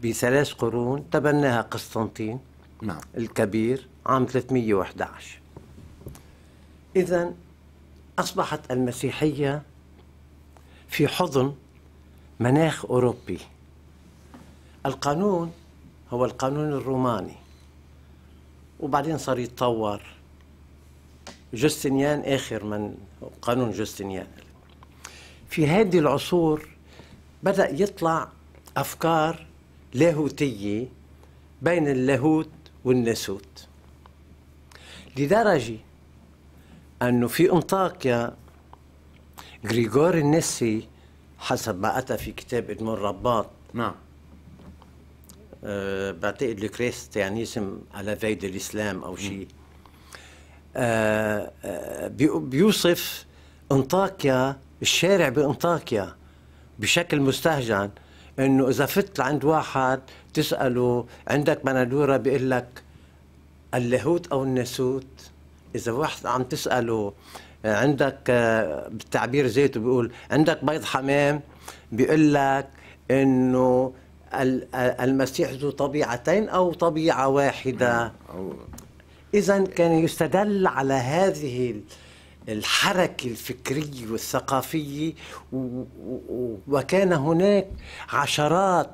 بثلاث قرون تبناها قسطنطين نعم. الكبير عام 311 إذا أصبحت المسيحية في حضن مناخ أوروبي القانون هو القانون الروماني وبعدين صار يتطور جوستنيان آخر من قانون جوستنيان في هذه العصور بدأ يطلع أفكار لاهوتية بين اللاهوت والناسوت لدرجة أنه في أنطاكيا غريغور النسي حسب ما أتى في كتاب إدمون رباط نعم أه بعتقد لكريست يعني اسم على فايد الإسلام أو شيء أه, آه، بيوصف أنطاكيا الشارع بأنطاكيا بشكل مستهجن انه اذا فت لعند واحد تساله عندك بندوره بيقول لك اللاهوت او الناسوت اذا واحد عم تساله عندك آه، بالتعبير زيته بيقول عندك بيض حمام بيقول لك انه آه، المسيح ذو طبيعتين او طبيعه واحده اذا كان يستدل على هذه الحركة الفكرية والثقافية وكان هناك عشرات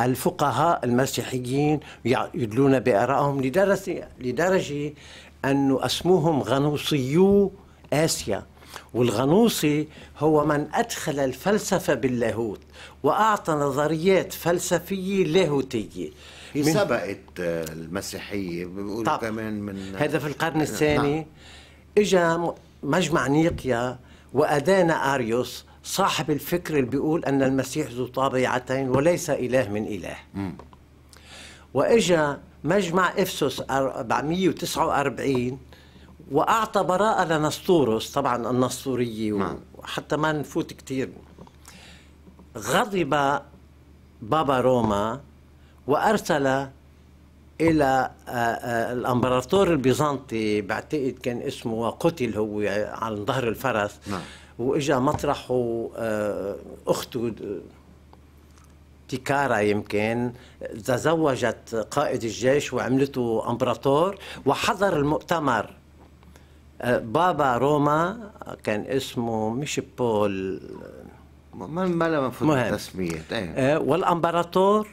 الفقهاء المسيحيين يدلون بآرائهم لدرجة, لدرجة أن اسموهم غنوصيو آسيا والغنوصي هو من أدخل الفلسفة باللاهوت وأعطى نظريات فلسفية لاهوتية من سبقت المسيحية بيقولوا كمان من هذا في القرن نعم. الثاني نعم. اجا مجمع نيقيا وأدانا أريوس صاحب الفكر اللي بيقول أن المسيح ذو طابعتين وليس إله من إله وإجا مجمع إفسوس 449 وأعطى براءة لنسطورس طبعا النسطورية وحتى نعم. ما نفوت كثير غضب بابا روما وأرسل الى آه، آه، الامبراطور البيزنطي بعتقد كان اسمه قتل هو آه، على ظهر الفرس نعم. واجا مطرحه اخته تيكارا يمكن تزوجت قائد الجيش وعملته امبراطور وحضر المؤتمر بابا روما كان اسمه مش بول ما ما لا مفهوم التسميه طيب. والامبراطور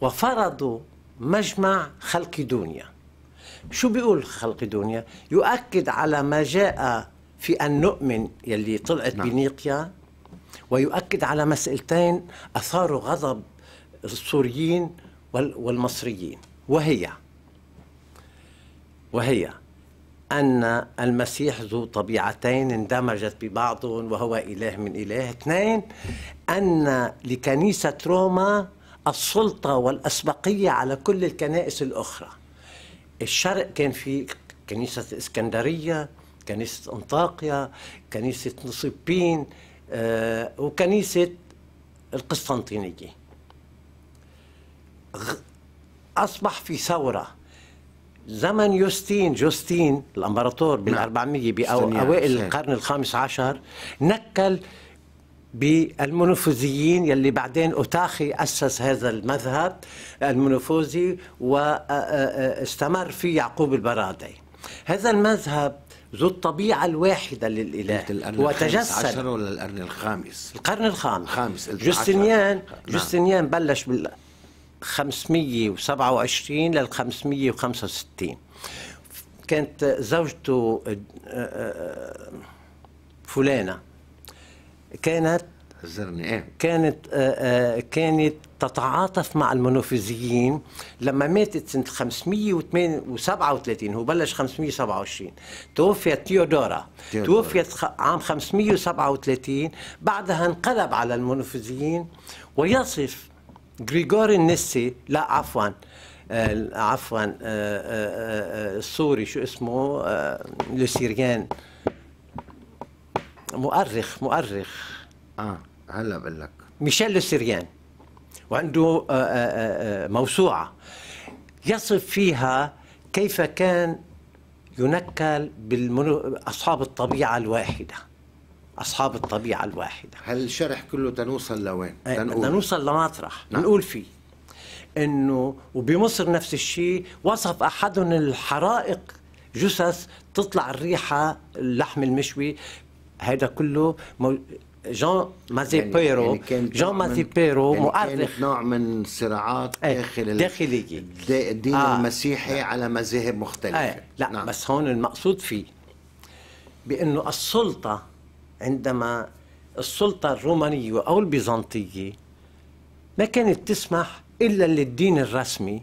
وفرضوا مجمع خلق دنيا شو بيقول خلق دنيا يؤكد على ما جاء في أن نؤمن يلي طلعت نعم. بنيقيا ويؤكد على مسألتين أثاروا غضب السوريين والمصريين وهي وهي أن المسيح ذو طبيعتين اندمجت ببعضهم وهو إله من إله اثنين أن لكنيسة روما السلطة والأسبقية على كل الكنائس الأخرى الشرق كان في كنيسة الإسكندرية كنيسة أنطاقيا كنيسة نصيبين آه، وكنيسة القسطنطينية أصبح في ثورة زمن يوستين جوستين الامبراطور بال 400 باوائل القرن الخامس عشر نكل بالمنفوذيين يلي بعدين أوتاخي أسس هذا المذهب المنفوذي واستمر آه، آه، آه، في يعقوب البرادعي هذا المذهب ذو الطبيعة الواحدة للإله وتجسد القرن عشر ولا القرن الخامس القرن الخامس الخامس جستنيان نعم. جستنيان بلش بال 527 لل 565 كانت زوجته فلانة كانت حذرني ايه كانت آآ آه، آآ آه، كانت تتعاطف مع المنافذيين لما ماتت سنه 537 هو بلش 527 توفيت تيودورا توفيت عام 537 بعدها انقلب على المنافذيين ويصف غريغوري النسي لا عفوا آه، عفوا السوري شو اسمه لسيريان مؤرخ مؤرخ اه هلا بقول لك ميشيل السريان وعنده آه، آه، آه، موسوعه يصف فيها كيف كان ينكل بالمنو... اصحاب الطبيعه الواحده اصحاب الطبيعه الواحده هالشرح كله تنوصل لوين إيه، تنقول. تنوصل لمطرح نعم. نقول فيه انه وبمصر نفس الشيء وصف احدهم الحرائق جثث تطلع الريحه اللحم المشوي هذا كله مو... جان مازيبيرو يعني يعني جان بيرو يعني مؤرخ نوع من صراعات إيه، داخل داخلية الدين آه المسيحي آه على مذاهب مختلفة آه. لا نعم. بس هون المقصود فيه بأنه السلطة عندما السلطة الرومانية أو البيزنطية ما كانت تسمح إلا للدين الرسمي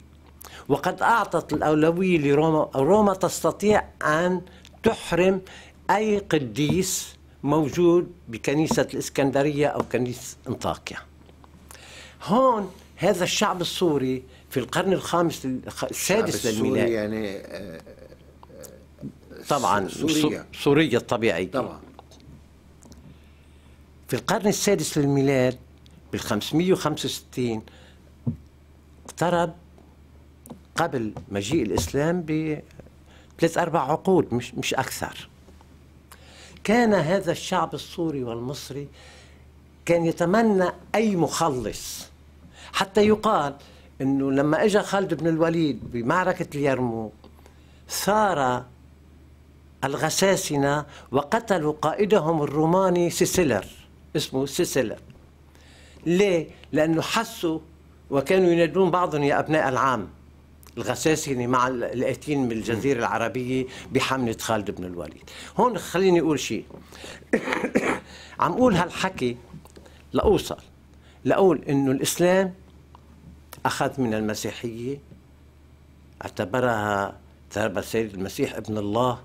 وقد أعطت الأولوية لروما روما تستطيع أن تحرم أي قديس موجود بكنيسة الإسكندرية أو كنيسة أنطاكيا هون هذا الشعب السوري في القرن الخامس السادس للميلاد يعني آه، آه، طبعا سوريا سوريا الطبيعي طبعا في القرن السادس للميلاد بال 565 اقترب قبل مجيء الاسلام بثلاث اربع عقود مش مش اكثر كان هذا الشعب السوري والمصري كان يتمنى أي مخلص حتى يقال أنه لما اجى خالد بن الوليد بمعركة اليرموك ثار الغساسنة وقتلوا قائدهم الروماني سيسيلر اسمه سيسيلر ليه؟ لأنه حسوا وكانوا ينادون بعضهم يا أبناء العام الغساسنة مع الآتين من الجزيرة العربية بحملة خالد بن الوليد هون خليني أقول شيء عم أقول هالحكي لأوصل لأقول إنه الإسلام أخذ من المسيحية اعتبرها ثرب السيد المسيح ابن الله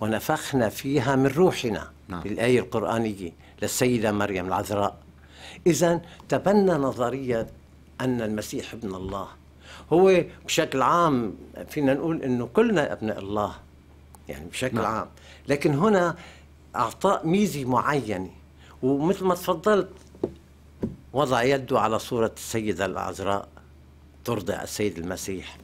ونفخنا فيها من روحنا نعم. بالآية القرآنية للسيدة مريم العذراء إذا تبنى نظرية أن المسيح ابن الله هو بشكل عام فينا نقول انه كلنا ابناء الله يعني بشكل نعم. عام لكن هنا اعطاء ميزه معينه ومثل ما تفضلت وضع يده على صوره السيده العذراء ترضع السيد المسيح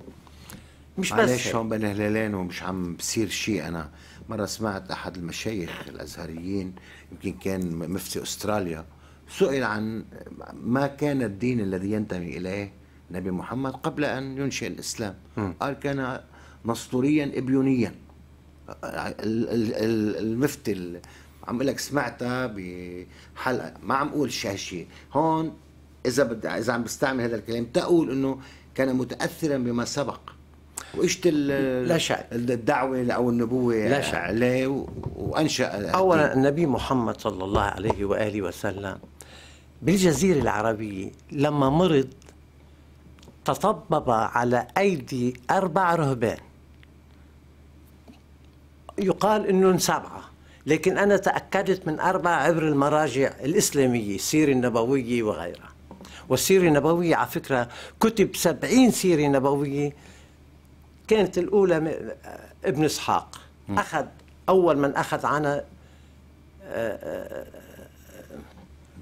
مش بس معلش هون بين هلالين ومش عم بصير شيء انا مره سمعت احد المشايخ الازهريين يمكن كان مفتي استراليا سئل عن ما كان الدين الذي ينتمي اليه النبي محمد قبل أن ينشئ الإسلام قال كان نسطوريا إبيونيا المفتي عم اقول لك سمعتها بحلقه ما عم اقول شهشه هون اذا بدي اذا عم بستعمل هذا الكلام تقول انه كان متاثرا بما سبق واجت لا شك الدعوه او النبوه لا شك عليه وانشا اولا النبي محمد صلى الله عليه واله وسلم بالجزيره العربيه لما مرض تطبب على أيدي أربع رهبان يقال أنهم سبعة لكن أنا تأكدت من أربعة عبر المراجع الإسلامية السيرة النبوية وغيرها والسيرة النبوية على فكرة كتب سبعين سيرة نبوية كانت الأولى ابن إسحاق أخذ أول من أخذ عنها آه، آه،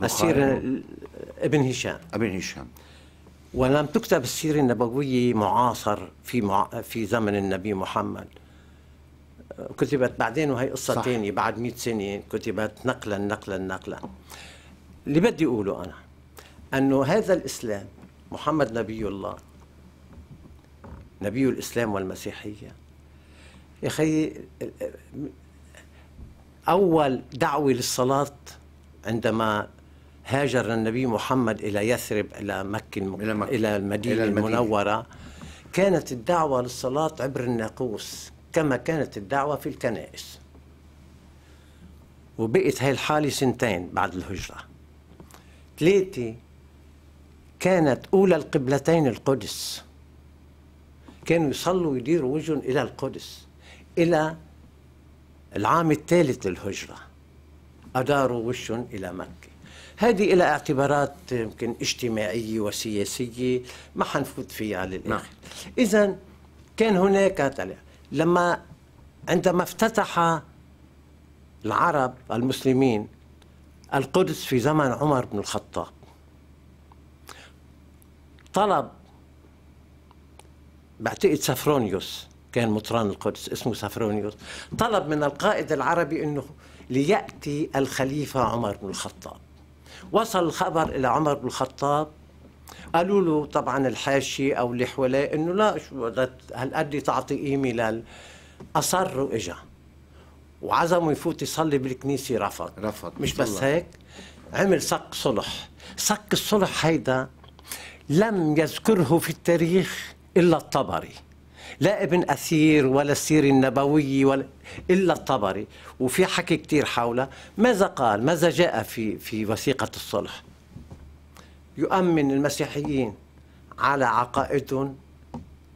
آه، السيرة ابن هشام ابن هشام ولم تكتب السيرة النبوية معاصر في مع... في زمن النبي محمد كتبت بعدين وهي قصة ثانية بعد 100 سنة كتبت نقلا نقلا نقلا اللي بدي أقوله أنا أنه هذا الإسلام محمد نبي الله نبي الإسلام والمسيحية يا أخي أول دعوة للصلاة عندما هاجر النبي محمد إلى يثرب إلى مكة, الم... إلى, مكة. إلى المدينة, إلى المدينة المنورة كانت الدعوة للصلاة عبر الناقوس كما كانت الدعوة في الكنائس وبقت هاي الحالة سنتين بعد الهجرة ثلاثة كانت أولى القبلتين القدس كانوا يصلوا ويديروا وجههم إلى القدس إلى العام الثالث للهجرة أداروا وجههم إلى مكة هذه لها اعتبارات يمكن اجتماعيه وسياسيه ما حنفوت فيها على الاخر نعم. اذا كان هناك طلع لما عندما افتتح العرب المسلمين القدس في زمن عمر بن الخطاب طلب بعتقد سافرونيوس كان مطران القدس اسمه سافرونيوس طلب من القائد العربي انه لياتي الخليفه عمر بن الخطاب وصل الخبر إلى عمر بن الخطاب قالوا له طبعا الحاشي او اللي حواليه انه لا شو هالقد تعطي قيمه لل اصر واجا وعزمه يفوت يصلي بالكنيسه رفض رفض مش بس الله. هيك عمل صك صلح صك الصلح هيدا لم يذكره في التاريخ الا الطبري لا ابن أثير ولا السيرة النبوية ولا إلا الطبري وفي حكي كثير حوله ماذا قال ماذا جاء في, في وثيقة الصلح يؤمن المسيحيين على عقائدهم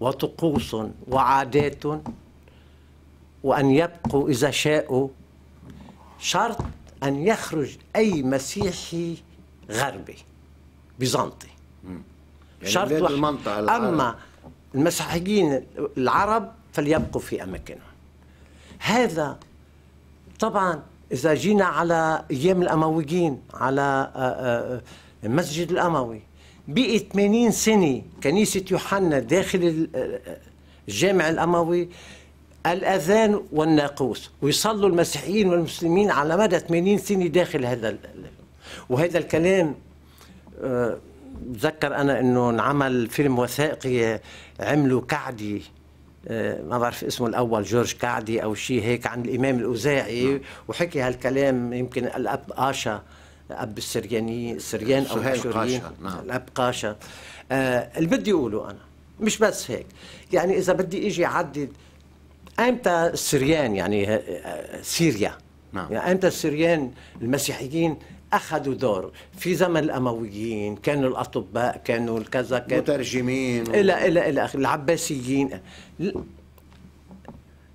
وطقوسهم وعاداتهم وأن يبقوا إذا شاءوا شرط أن يخرج أي مسيحي غربي بيزنطي يعني شرط المنطقة أما المسيحيين العرب فليبقوا في أماكنهم هذا طبعا إذا جينا على أيام الأمويين على المسجد آه، آه، آه، الأموي بقي 80 سنة كنيسة يوحنا داخل الجامع الأموي الأذان والناقوس ويصلوا المسيحيين والمسلمين على مدى 80 سنة داخل هذا وهذا الكلام بتذكر أنا أنه انعمل فيلم وثائقي عملوا كعدي آه، ما بعرف اسمه الاول جورج كعدي او شيء هيك عن الامام الاوزاعي نعم. وحكي هالكلام يمكن الاب قاشا اب السريانيين السريان او قاشا نعم. الاب قاشا آه اللي بدي اقوله انا مش بس هيك يعني اذا بدي اجي عدد امتى السريان يعني آه، آه، سوريا نعم. يعني امتى السريان المسيحيين اخذوا دور في زمن الامويين كانوا الاطباء كانوا الكذا كانوا مترجمين الى الى الى اخره العباسيين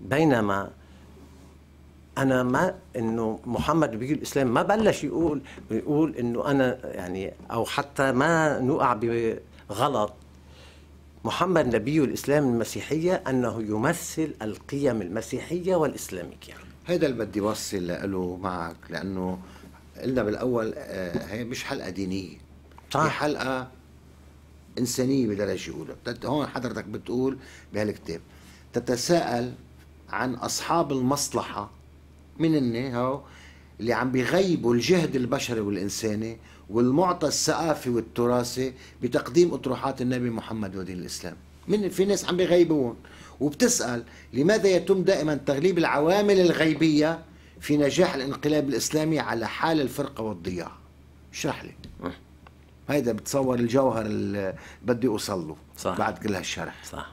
بينما انا ما انه محمد بيجي الاسلام ما بلش يقول يقول انه انا يعني او حتى ما نقع بغلط محمد نبي الاسلام المسيحيه انه يمثل القيم المسيحيه والاسلاميه هذا اللي بدي وصل له معك لانه قلنا بالاول آه، هي مش حلقه دينيه صح هي حلقه انسانيه بدرجه اولى هون حضرتك بتقول بهالكتاب تتساءل عن اصحاب المصلحه من هن هو اللي عم بيغيبوا الجهد البشري والانساني والمعطى الثقافي والتراثي بتقديم اطروحات النبي محمد ودين الاسلام من في ناس عم بيغيبون وبتسال لماذا يتم دائما تغليب العوامل الغيبيه في نجاح الانقلاب الاسلامي على حال الفرقه والضياع اشرح لي أه. هيدا بتصور الجوهر اللي بدي اوصل له صح. بعد كل هالشرح صح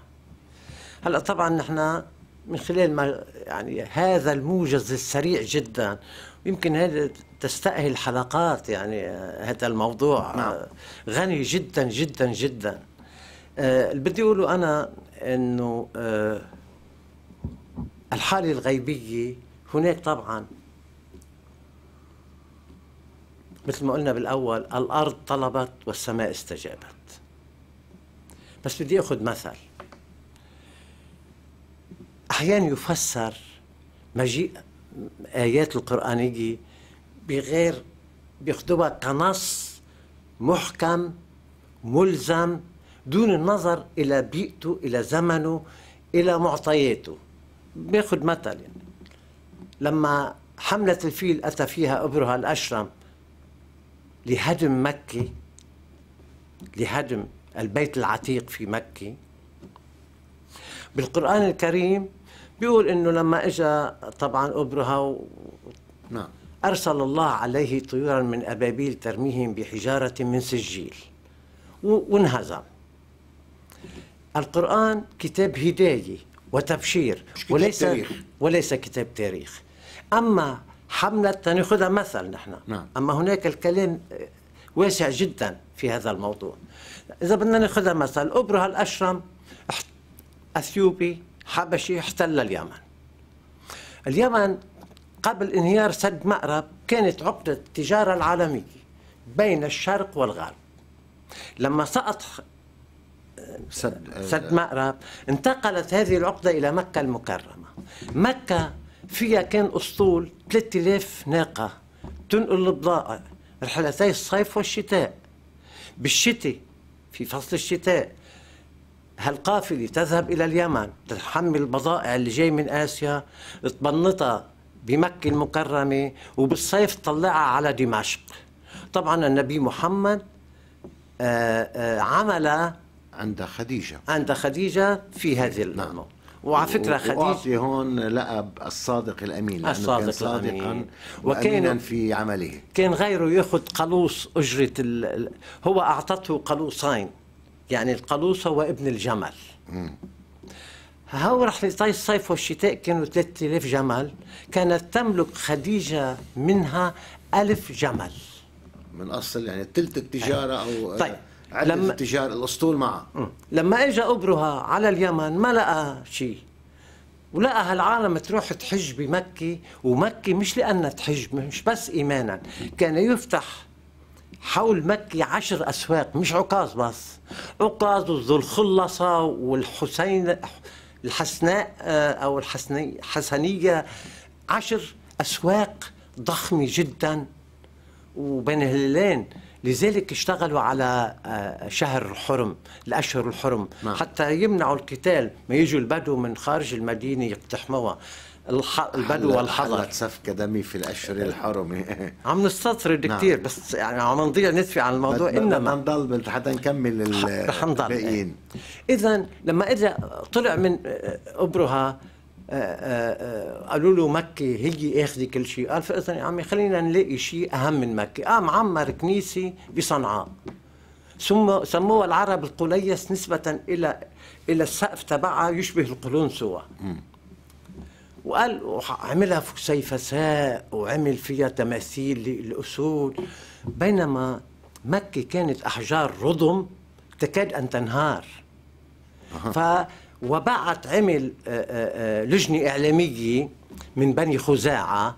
هلا طبعا نحن من خلال ما يعني هذا الموجز السريع جدا يمكن هذا تستأهل حلقات يعني آه، هذا الموضوع آه، نعم. غني جدا جدا جدا اللي بدي اقوله انا انه الحاله الغيبيه هناك طبعا مثل ما قلنا بالأول الأرض طلبت والسماء استجابت بس بدي أخذ مثل أحيانا يفسر مجيء آيات القرآنية بغير بياخدوها كنص محكم ملزم دون النظر إلى بيئته إلى زمنه إلى معطياته مثل يعني. لما حملة الفيل أتى فيها أبرهة الأشرم لهدم مكة لهدم البيت العتيق في مكة بالقرآن الكريم بيقول إنه لما إجا طبعا أبرهة و... نعم أرسل الله عليه طيورا من أبابيل ترميهم بحجارة من سجيل وانهزم القرآن كتاب هداية وتبشير كتاب وليس تاريخ. وليس كتاب تاريخ اما حمله ناخذها مثل نحن نعم. اما هناك الكلام واسع جدا في هذا الموضوع اذا بدنا ناخذها مثل ابره الاشرم اثيوبي حبشي احتل اليمن اليمن قبل انهيار سد مأرب كانت عقدة التجارة العالمية بين الشرق والغرب لما سقط سد, آه، سد مأرب انتقلت هذه العقدة إلى مكة المكرمة مكة فيها كان اسطول 3000 ناقه تنقل البضائع رحلتي الصيف والشتاء بالشتاء في فصل الشتاء هالقافلة تذهب إلى اليمن تحمل البضائع اللي جاي من آسيا تبنطها بمكة المكرمة وبالصيف تطلعها على دمشق طبعا النبي محمد آه، آه، عمل عند خديجة عند خديجة في هذه نعم. وعلى فكره خديجه واعطي هون لقب الصادق الامين لانه الصادق كان صادقا الأمين. وكان في عمله كان غيره ياخذ قلوص اجره ال... هو اعطته قلوصين يعني القلوصه وابن الجمل هو رح في الصيف والشتاء كانوا 3000 جمل كانت تملك خديجه منها ألف جمل من اصل يعني ثلث التجاره او طيب لما التجار الاسطول معه لما اجى ابرهة على اليمن ما لقى شيء ولقى هالعالم تروح تحج بمكة ومكة مش لأنها تحج مش بس إيمانا كان يفتح حول مكة عشر أسواق مش عكاظ بس عكاظ وذو الخلصة والحسين الحسناء آه، أو الحسنية حسنية عشر أسواق ضخمة جدا وبين هلالين لذلك اشتغلوا على آه، شهر الحرم الأشهر الحرم نعم. حتى يمنعوا القتال ما يجوا البدو من خارج المدينة يقتحموها البدو والحضر حلت سفك دمي في الأشهر الحرم عم نستطرد نعم. كثير بس يعني عم نضيع نتفي عن الموضوع بد إنما نضل حتى نكمل إيه. الباقيين إذا لما إذا طلع من أبرها آه، قالوا له مكة هي اخذة كل شيء قال فإذا يا عمي خلينا نلاقي شيء أهم من مكة قام عمر كنيسة بصنعاء ثم سموها العرب القليس نسبة إلى إلى السقف تبعها يشبه سوا وقال وعملها فسيفساء وعمل فيها تماثيل للأسود بينما مكة كانت أحجار رضم تكاد أن تنهار ف وبعت عمل آه، آه، آه، لجنة إعلامية من بني خزاعة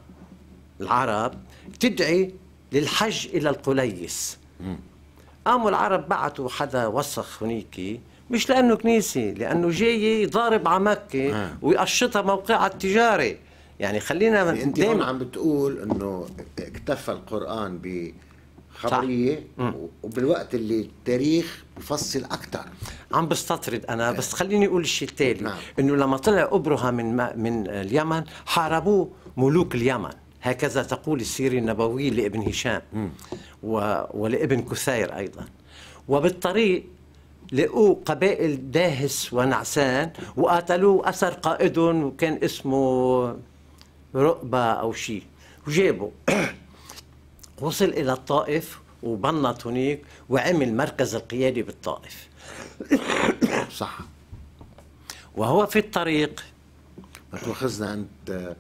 العرب تدعي للحج إلى القليس قاموا العرب بعتوا حدا وسخ هنيك مش لأنه كنيسة لأنه جاي يضارب على مكة ويقشطها موقعها التجاري يعني خلينا يعني انت دايما عم بتقول انه اكتفى القران ب خبريه وبالوقت اللي التاريخ بفصل اكثر عم بستطرد انا بس خليني اقول الشيء التالي نعم. انه لما طلع ابرهه من من اليمن حاربوه ملوك اليمن هكذا تقول السيره النبويه لابن هشام و... ولابن كثير ايضا وبالطريق لقوا قبائل داهس ونعسان وقاتلوه أثر قائدهم وكان اسمه رقبة أو شيء وجابوا وصل إلى الطائف وبنط هنيك وعمل مركز القيادي بالطائف صح وهو في الطريق بتوخذنا أنت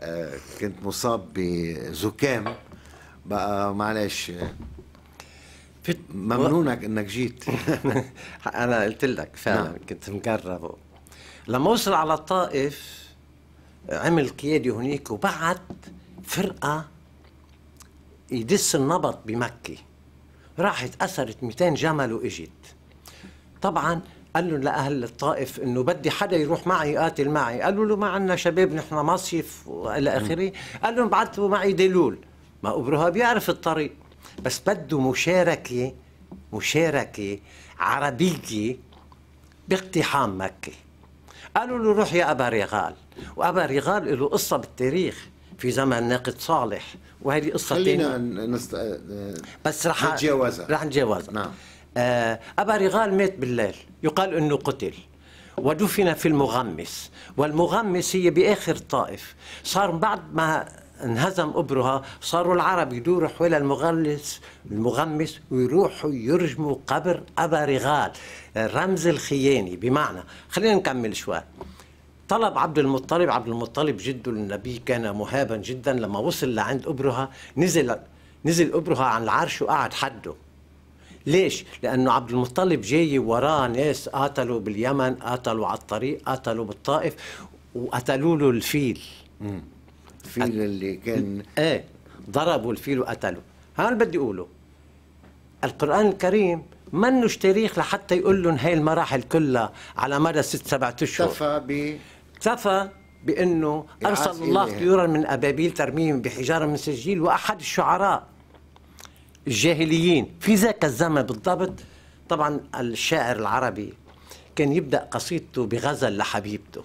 آه، كنت مصاب بزكام بقى معلش آه، ممنونك انك جيت انا قلت لك فعلا نعم. كنت مقرب لما وصل على الطائف عمل قيادي هنيك وبعت فرقه يدس النبط بمكة راحت أثرت 200 جمل وإجت طبعا قال لهم لأهل الطائف إنه بدي حدا يروح معي يقاتل معي قالوا له ما عندنا شباب نحن مصيف وإلى آخره قال لهم بعثوا معي دلول ما أبرها بيعرف الطريق بس بده مشاركة مشاركة عربية باقتحام مكة قالوا له روح يا أبا رغال وأبا رغال له قصة بالتاريخ في زمن ناقد صالح وهذه قصه خلينا نست... آه، بس رح نتجاوزها رح نتجاوزها نعم آه ابا رغال مات بالليل يقال انه قتل ودفن في المغمس والمغمس هي باخر الطائف صار بعد ما انهزم قبرها صاروا العرب يدوروا حول المغلس المغمس ويروحوا يرجموا قبر أبا رغال رمز الخياني بمعنى خلينا نكمل شوي طلب عبد المطلب عبد المطلب جده للنبي كان مهابا جدا لما وصل لعند أبرهة نزل نزل أبرهة عن العرش وقعد حده ليش؟ لأنه عبد المطلب جاي وراه ناس قاتلوا باليمن قاتلوا على الطريق قاتلوا بالطائف وقتلوا له الفيل الفيل اللي كان ايه ضربوا الفيل وقتلوا هذا اللي بدي اقوله القرآن الكريم منوش تاريخ لحتى يقول لهم هاي المراحل كلها على مدى ست سبعة اشهر اكتفى اكتفى بانه ارسل الله طيورا من ابابيل ترميهم بحجاره من سجيل واحد الشعراء الجاهليين في ذاك الزمن بالضبط طبعا الشاعر العربي كان يبدا قصيدته بغزل لحبيبته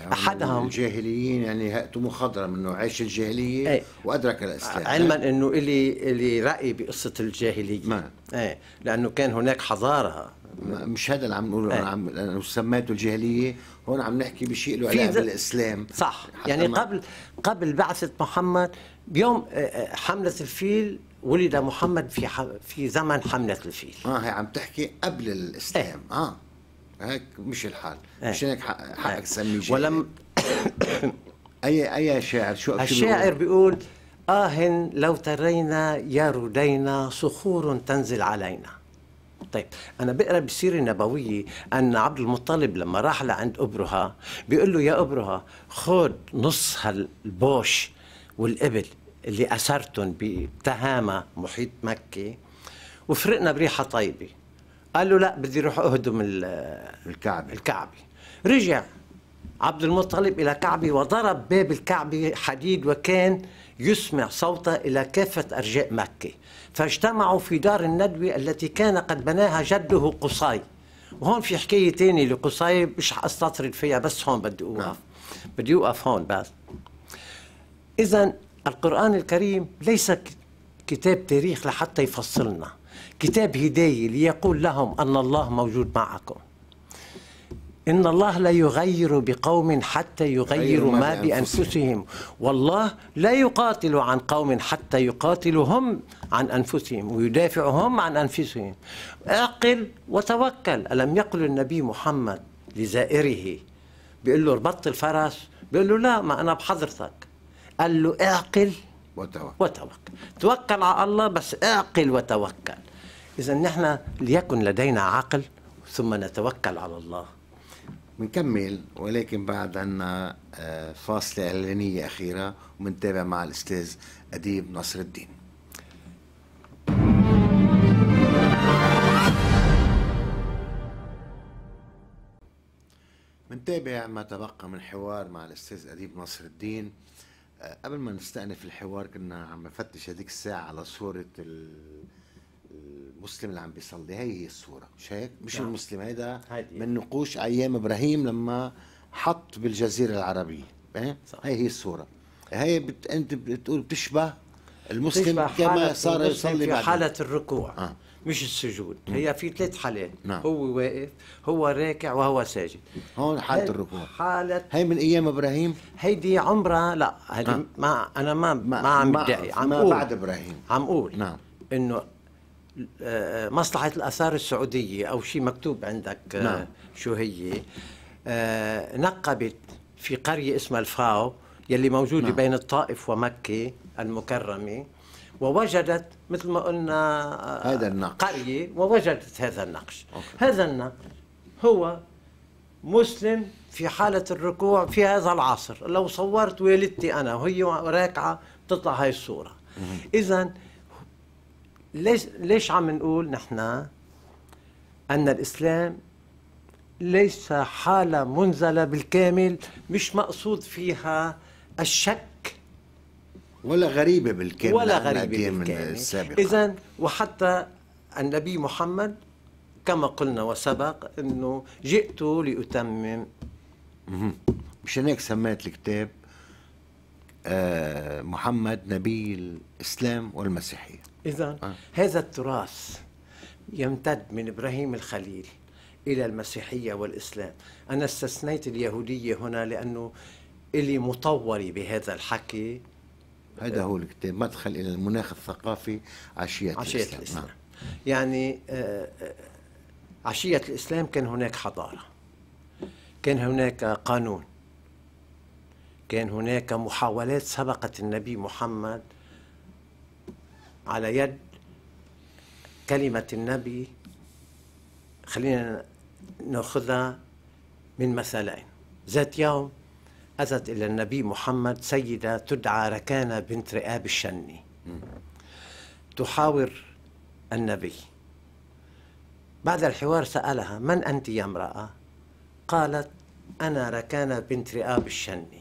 يعني احدهم الجاهليين يعني هيئته مخضره منه عيش الجاهليه ايه وادرك الاسلام علما إيه. انه الي الي راي بقصه الجاهليه ما. ايه لانه كان هناك حضاره مش هذا اللي عم نقوله ايه. عم لانه سميته الجاهليه هون عم نحكي بشيء له علاقه بالاسلام صح يعني قبل قبل بعثه محمد بيوم آه، آه، حمله الفيل ولد محمد في ح... في زمن حمله الفيل اه هي عم تحكي قبل الاسلام ايه. اه هيك مش الحال ايه. مش هيك حقك ايه. تسميه جاهلي. ولم اي اي شاعر شو الشاعر بيقول آه لو ترينا يا ردينا صخور تنزل علينا طيب انا بقرا بالسيره النبويه ان عبد المطلب لما راح لعند ابرهه بيقول له يا ابرهه خذ نص هالبوش والابل اللي اسرتهم بتهامه محيط مكه وفرقنا بريحه طيبه قال له لا بدي روح اهدم الكعبه الكعبه رجع عبد المطلب الى كعبه وضرب باب الكعبه حديد وكان يسمع صوته الى كافه ارجاء مكه فاجتمعوا في دار الندوة التي كان قد بناها جده قصاي وهون في حكاية تانية لقصاي مش أستطرد فيها بس هون بدي أوقف نعم. بدي أوقف هون بس إذا القرآن الكريم ليس كتاب تاريخ لحتى يفصلنا كتاب هداية ليقول لهم أن الله موجود معكم إن الله لا يغير بقوم حتى يغيروا ما بأنفسهم والله لا يقاتل عن قوم حتى يقاتلهم عن أنفسهم ويدافعهم عن أنفسهم أقل وتوكل ألم يقل النبي محمد لزائره بيقول له اربط الفرس بيقول له لا ما أنا بحضرتك قال له اعقل وتوكل وتوكل توكل على الله بس اعقل وتوكل إذا نحن ليكن لدينا عقل ثم نتوكل على الله بنكمل ولكن بعد عنا آه، فاصلة إعلانية أخيرة ومنتابع مع الأستاذ أديب نصر الدين منتابع ما تبقى من حوار مع الأستاذ أديب نصر الدين آه، قبل ما نستأنف الحوار كنا عم نفتش هذيك الساعة على صورة ال... المسلم اللي عم بيصلي هي هي الصوره مش هيك مش نعم. المسلم هيدا من نقوش ايام ابراهيم لما حط بالجزيره العربيه إيه؟ هي هي الصوره هي بت... انت بتقول بتشبه المسلم بتشبه كما صار يصلي في حاله الركوع آه. مش السجود هي في ثلاث حالات نعم. هو واقف هو راكع وهو ساجد هون حالة الركوع حالة هي من ايام ابراهيم هيدي عمرها لا هيدي آه. ما انا ما ما, ما عم بدعي عم ما بعد ابراهيم عم اقول نعم انه مصلحه الاثار السعوديه او شيء مكتوب عندك آه، نعم. شو هي آه، نقبت في قريه اسمها الفاو يلي موجوده نعم. بين الطائف ومكه المكرمه ووجدت مثل ما قلنا آه، هذا النقش قريه ووجدت هذا النقش أوكي. هذا النقش هو مسلم في حالة الركوع في هذا العصر لو صورت والدتي أنا وهي راكعة تطلع هاي الصورة إذا ليش ليش عم نقول نحن ان الاسلام ليس حاله منزله بالكامل مش مقصود فيها الشك ولا غريبه بالكامل ولا غريبه بالكامل اذا وحتى النبي محمد كما قلنا وسبق انه جئت لاتمم مشان هيك سميت الكتاب آه، محمد نبي الإسلام والمسيحية إذا آه. هذا التراث يمتد من إبراهيم الخليل إلى المسيحية والإسلام أنا استثنيت اليهودية هنا لأنه اللي مطوري بهذا الحكي هذا هو الكتاب مدخل إلى المناخ الثقافي عشية, عشية الإسلام, الإسلام. نعم. يعني، آه. يعني عشية الإسلام كان هناك حضارة كان هناك قانون كان هناك محاولات سبقت النبي محمد على يد كلمة النبي خلينا ناخذها من مثلين ذات يوم أتت إلى النبي محمد سيدة تدعى ركانة بنت رئاب الشني تحاور النبي بعد الحوار سألها من أنت يا امرأة؟ قالت أنا ركانة بنت رئاب الشني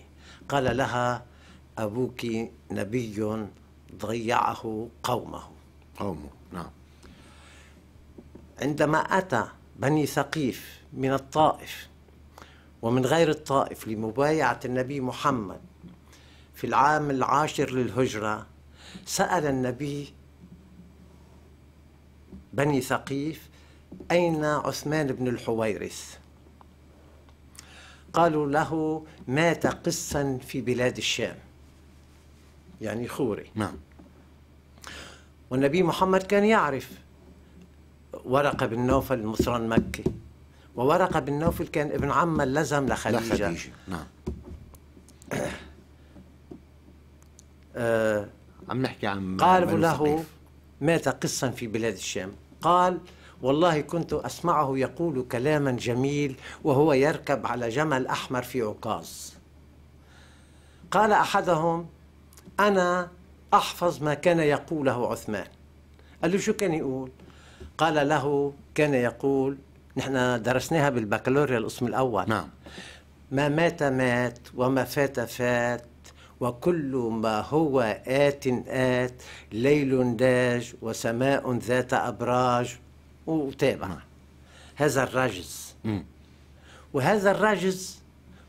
قال لها أبوك نبي ضيعه قومه قومه نعم عندما أتى بني ثقيف من الطائف ومن غير الطائف لمبايعة النبي محمد في العام العاشر للهجرة سأل النبي بني ثقيف أين عثمان بن الحويرث قالوا له مات قسا في بلاد الشام يعني خوري نعم والنبي محمد كان يعرف ورقة بن نوفل المصرى مكي وورقة بن نوفل كان ابن عم اللزم لخديجة لخديجة نعم آه عم نحكي عن قالوا له مات قسا في بلاد الشام قال والله كنت أسمعه يقول كلاما جميل وهو يركب على جمل أحمر في عكاظ قال أحدهم أنا أحفظ ما كان يقوله عثمان قال له شو كان يقول قال له كان يقول نحن درسناها بالبكالوريا القسم الأول نعم ما مات مات وما فات فات وكل ما هو آت آت ليل داج وسماء ذات أبراج وتابع هذا الرجز وهذا الرجز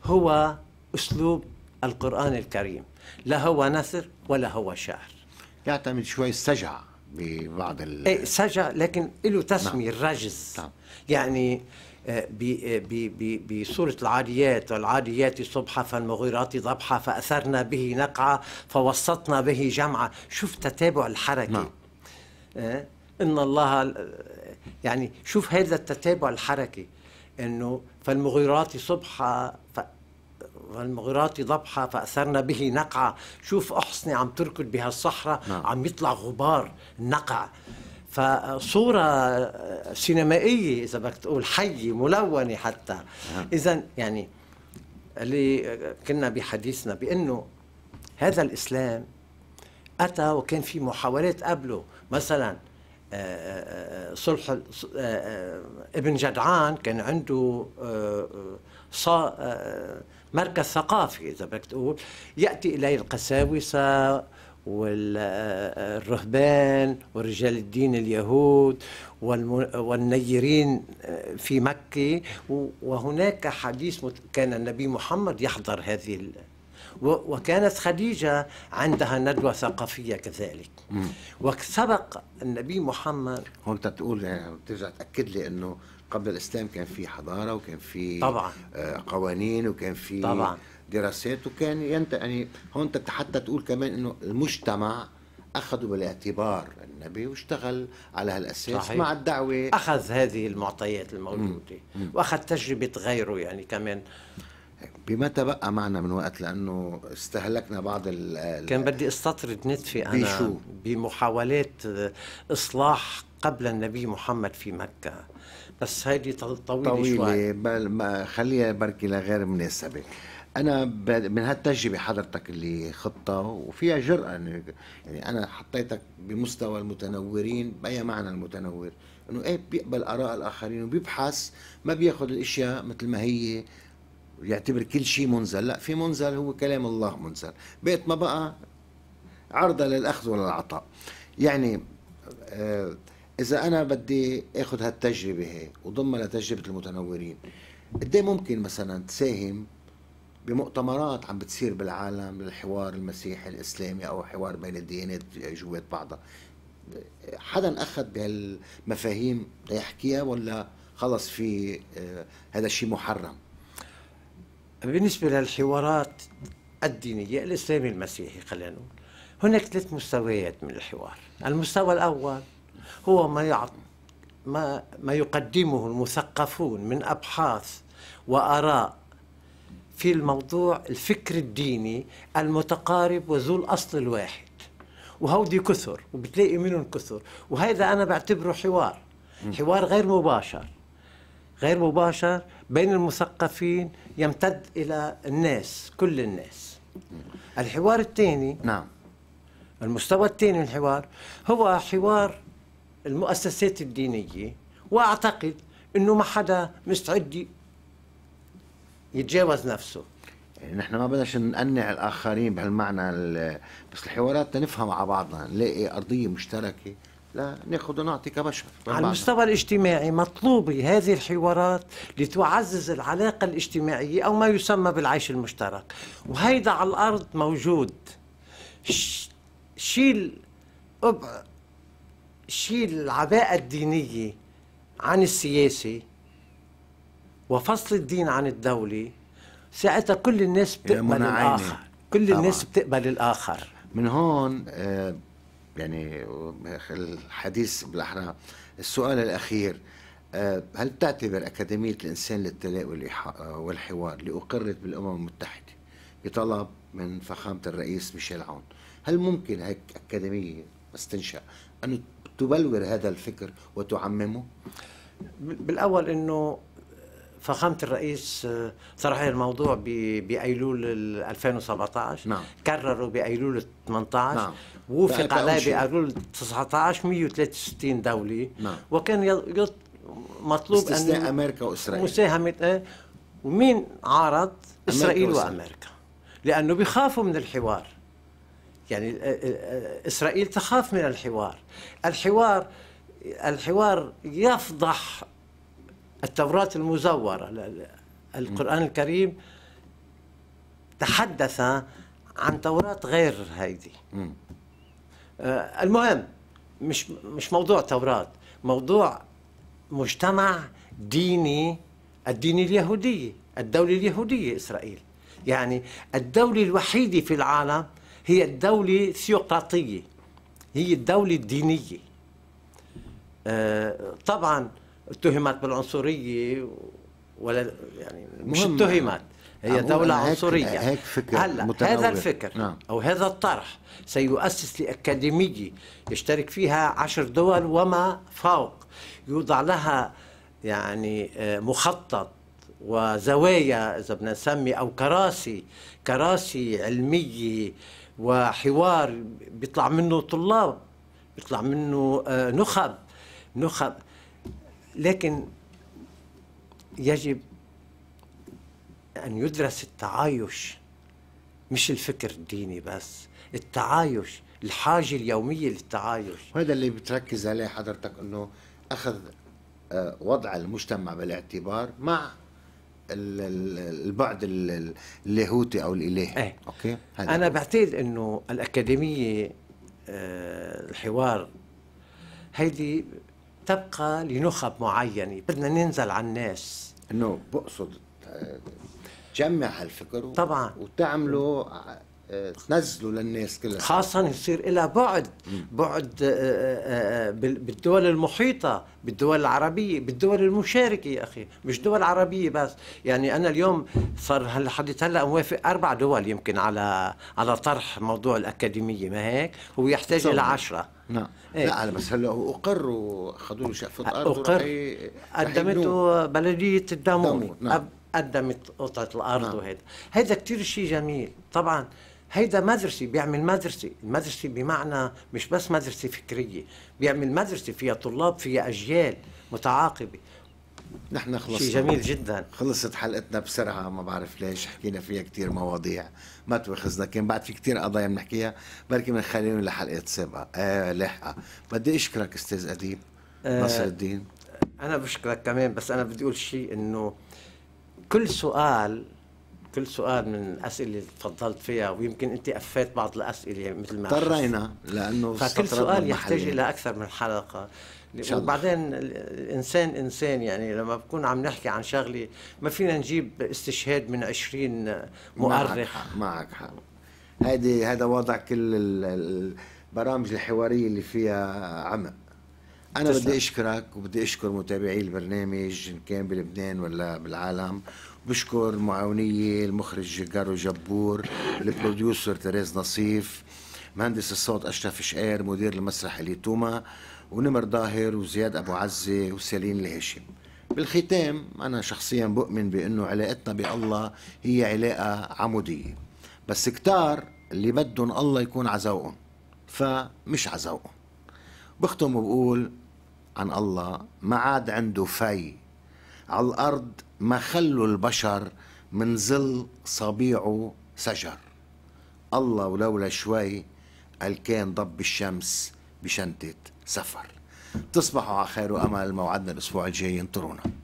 هو أسلوب القرآن الكريم لا هو نثر ولا هو شعر يعتمد شوي السجع ببعض ال ايه سجع لكن له تسمية نعم. الرجز نعم. يعني آه، بسورة آه، العاديات والعاديات صبحة فالمغيرات ضبحة فأثرنا به نقعة فوسطنا به جمعة شوف تتابع الحركة نعم. آه، إن الله يعني شوف هذا التتابع الحركي انه فالمغيرات صبحا ف... والمغيرات ضبحة فأثرنا به نقعة شوف أحصني عم تركض بهالصحراء نعم. عم يطلع غبار النقع فصورة سينمائية إذا بدك تقول حية ملونة حتى نعم. إذا يعني اللي كنا بحديثنا بأنه هذا الإسلام أتى وكان في محاولات قبله مثلا صلح آه، آه، ابن جدعان كان عنده آه، مركز ثقافي اذا بدك تقول ياتي اليه القساوسه والرهبان ورجال الدين اليهود والنيرين في مكه وهناك حديث كان النبي محمد يحضر هذه وكانت خديجة عندها ندوة ثقافية كذلك وسبق النبي محمد هون انت تقول يعني بترجع تأكد لي انه قبل الاسلام كان في حضاره وكان في طبعا آه قوانين وكان في طبعا دراسات وكان ينت يعني هون حتى تقول كمان انه المجتمع اخذوا بالاعتبار النبي واشتغل على هالاساس صحيح. مع الدعوه اخذ هذه المعطيات الموجوده واخذ تجربه غيره يعني كمان بمتى بقى معنا من وقت لانه استهلكنا بعض ال كان بدي استطرد نتفي انا بيشو. بمحاولات اصلاح قبل النبي محمد في مكه بس هيدي طويله, طويلة شوي بل خليها بركي لغير مناسبه انا من هالتجربه حضرتك اللي خطه وفيها جرأه يعني انا حطيتك بمستوى المتنورين باي معنى المتنور انه ايه بيقبل اراء الاخرين وبيبحث ما بياخذ الاشياء مثل ما هي ويعتبر كل شيء منزل لا في منزل هو كلام الله منزل بيت ما بقى عرضة للأخذ وللعطاء يعني آه، إذا أنا بدي أخذ هالتجربة هي وضمها لتجربة المتنورين قد إيه ممكن مثلا تساهم بمؤتمرات عم بتصير بالعالم للحوار المسيحي الإسلامي أو حوار بين الديانات جوات بعضها حدا أخذ بهالمفاهيم ليحكيها ولا خلص في آه، هذا الشيء محرم بالنسبة للحوارات الدينية الإسلامي المسيحي خلينا نقول هناك ثلاث مستويات من الحوار المستوى الأول هو ما يعط ما ما يقدمه المثقفون من أبحاث وآراء في الموضوع الفكر الديني المتقارب وذو الأصل الواحد وهودي كثر وبتلاقي منهم كثر وهذا أنا بعتبره حوار حوار غير مباشر غير مباشر بين المثقفين يمتد إلى الناس كل الناس الحوار الثاني نعم المستوى الثاني من الحوار هو حوار المؤسسات الدينية وأعتقد أنه ما حدا مستعد يتجاوز نفسه نحن ما بدناش نقنع الاخرين بهالمعنى بس الحوارات نفهم على بعضنا نلاقي ارضيه مشتركه لناخذ ونعطي كبشر على المستوى الاجتماعي مطلوبة هذه الحوارات لتعزز العلاقة الاجتماعية أو ما يسمى بالعيش المشترك وهيدا على الأرض موجود شيل أب... شيل العباءة الدينية عن السياسة وفصل الدين عن الدولة ساعتها كل الناس بتقبل الآخر كل طبعا. الناس بتقبل الآخر من هون آه يعني الحديث بالاحرى السؤال الاخير آه، هل تعتبر اكاديميه الانسان للتلاء آه، والحوار اللي اقرت بالامم المتحده بطلب من فخامه الرئيس ميشيل عون هل ممكن هيك اكاديميه بس تنشا ان تبلور هذا الفكر وتعممه بالاول انه فخامة الرئيس طرح آه، الموضوع بأيلول 2017 نعم كرروا بأيلول 18 نعم وفق عليه بأيلول 19 163 دولة نعم وكان مطلوب أن استثناء أمريكا وإسرائيل مساهمة آه، ومين عارض؟ إسرائيل وأمريكا. لأنه بيخافوا من الحوار يعني آه، إسرائيل تخاف من الحوار الحوار الحوار يفضح التوراة المزورة القرآن الكريم تحدث عن توراة غير هيدي آه، المهم مش مش موضوع توراة موضوع مجتمع ديني الدين اليهودي الدولة اليهودية إسرائيل يعني الدولة الوحيدة في العالم هي الدولة الثيوقراطية هي الدولة الدينية آه، طبعا اتهمت بالعنصريه ولا يعني مش اتهمت هي دولة هيك عنصرية هيك فكر هلا متنوع. هذا الفكر نعم. أو هذا الطرح سيؤسس لأكاديمية يشترك فيها عشر دول وما فوق يوضع لها يعني آه، مخطط وزوايا إذا بدنا نسمي أو كراسي كراسي علمية وحوار بيطلع منه طلاب بيطلع منه آه، نخب نخب لكن يجب أن يدرس التعايش مش الفكر الديني بس التعايش الحاجة اليومية للتعايش وهذا اللي بتركز عليه حضرتك أنه أخذ آه، وضع المجتمع بالاعتبار مع البعد اللاهوتي او الالهي ايه. اوكي هذا انا بعتقد انه الاكاديميه آه، الحوار هيدي تبقى لنخب معينه بدنا ننزل على الناس انه بقصد تجمع آه، هالفكر طبعا وتعمله آه، تنزله للناس كلها خاصة يصير إلى بعد بعد آه، بالدول المحيطة بالدول العربية بالدول المشاركة يا أخي مش دول عربية بس يعني أنا اليوم صار هلا هلا موافق أربع دول يمكن على على طرح موضوع الأكاديمية ما هيك هو يحتاج إلى عشرة نعم إيه؟ لا انا بس هلا اقر واخذوا له شقفه ارض اقر قدمته بلديه الدامومي نعم. قدمت قطعه الارض نعم. وهذا هذا كثير شيء جميل طبعا هيدا مدرسة بيعمل مدرسة المدرسة بمعنى مش بس مدرسة فكرية بيعمل مدرسة فيها طلاب فيها أجيال متعاقبة نحن خلصنا شيء جميل جدا خلصت حلقتنا بسرعة ما بعرف ليش حكينا فيها كثير مواضيع ما تواخذنا كان بعد في كتير قضايا بنحكيها بركي بنخليهم لحلقات سابقه آه لاحقه بدي اشكرك استاذ اديب آه نصر الدين انا بشكرك كمان بس انا بدي اقول شيء انه كل سؤال كل سؤال من الاسئله اللي تفضلت فيها ويمكن انت قفيت بعض الاسئله يعني مثل ما اضطرينا لانه فكل سؤال يحتاج الى اكثر من حلقه وبعدين الانسان انسان يعني لما بكون عم نحكي عن شغله ما فينا نجيب استشهاد من 20 مؤرخ معك حق, معك حق. هيدي هذا وضع كل البرامج الحواريه اللي فيها عمق انا تسلم. بدي اشكرك وبدي اشكر متابعي البرنامج ان كان بلبنان ولا بالعالم بشكر معاونيه المخرج جارو جبور البروديوسر تريز نصيف مهندس الصوت اشرف شقير مدير المسرح اللي توما ونمر ظاهر وزياد أبو عزة وسليم الهاشم بالختام أنا شخصيا بؤمن بأنه علاقتنا بالله هي علاقة عمودية بس كتار اللي بدهم الله يكون عزوقهم فمش عزوقهم بختم وبقول عن الله ما عاد عنده في على الأرض ما خلوا البشر من ظل صبيعه سجر الله ولولا شوي الكان ضب الشمس بشنتة سفر تصبحوا على خير وامل موعدنا الاسبوع الجاي انطرونا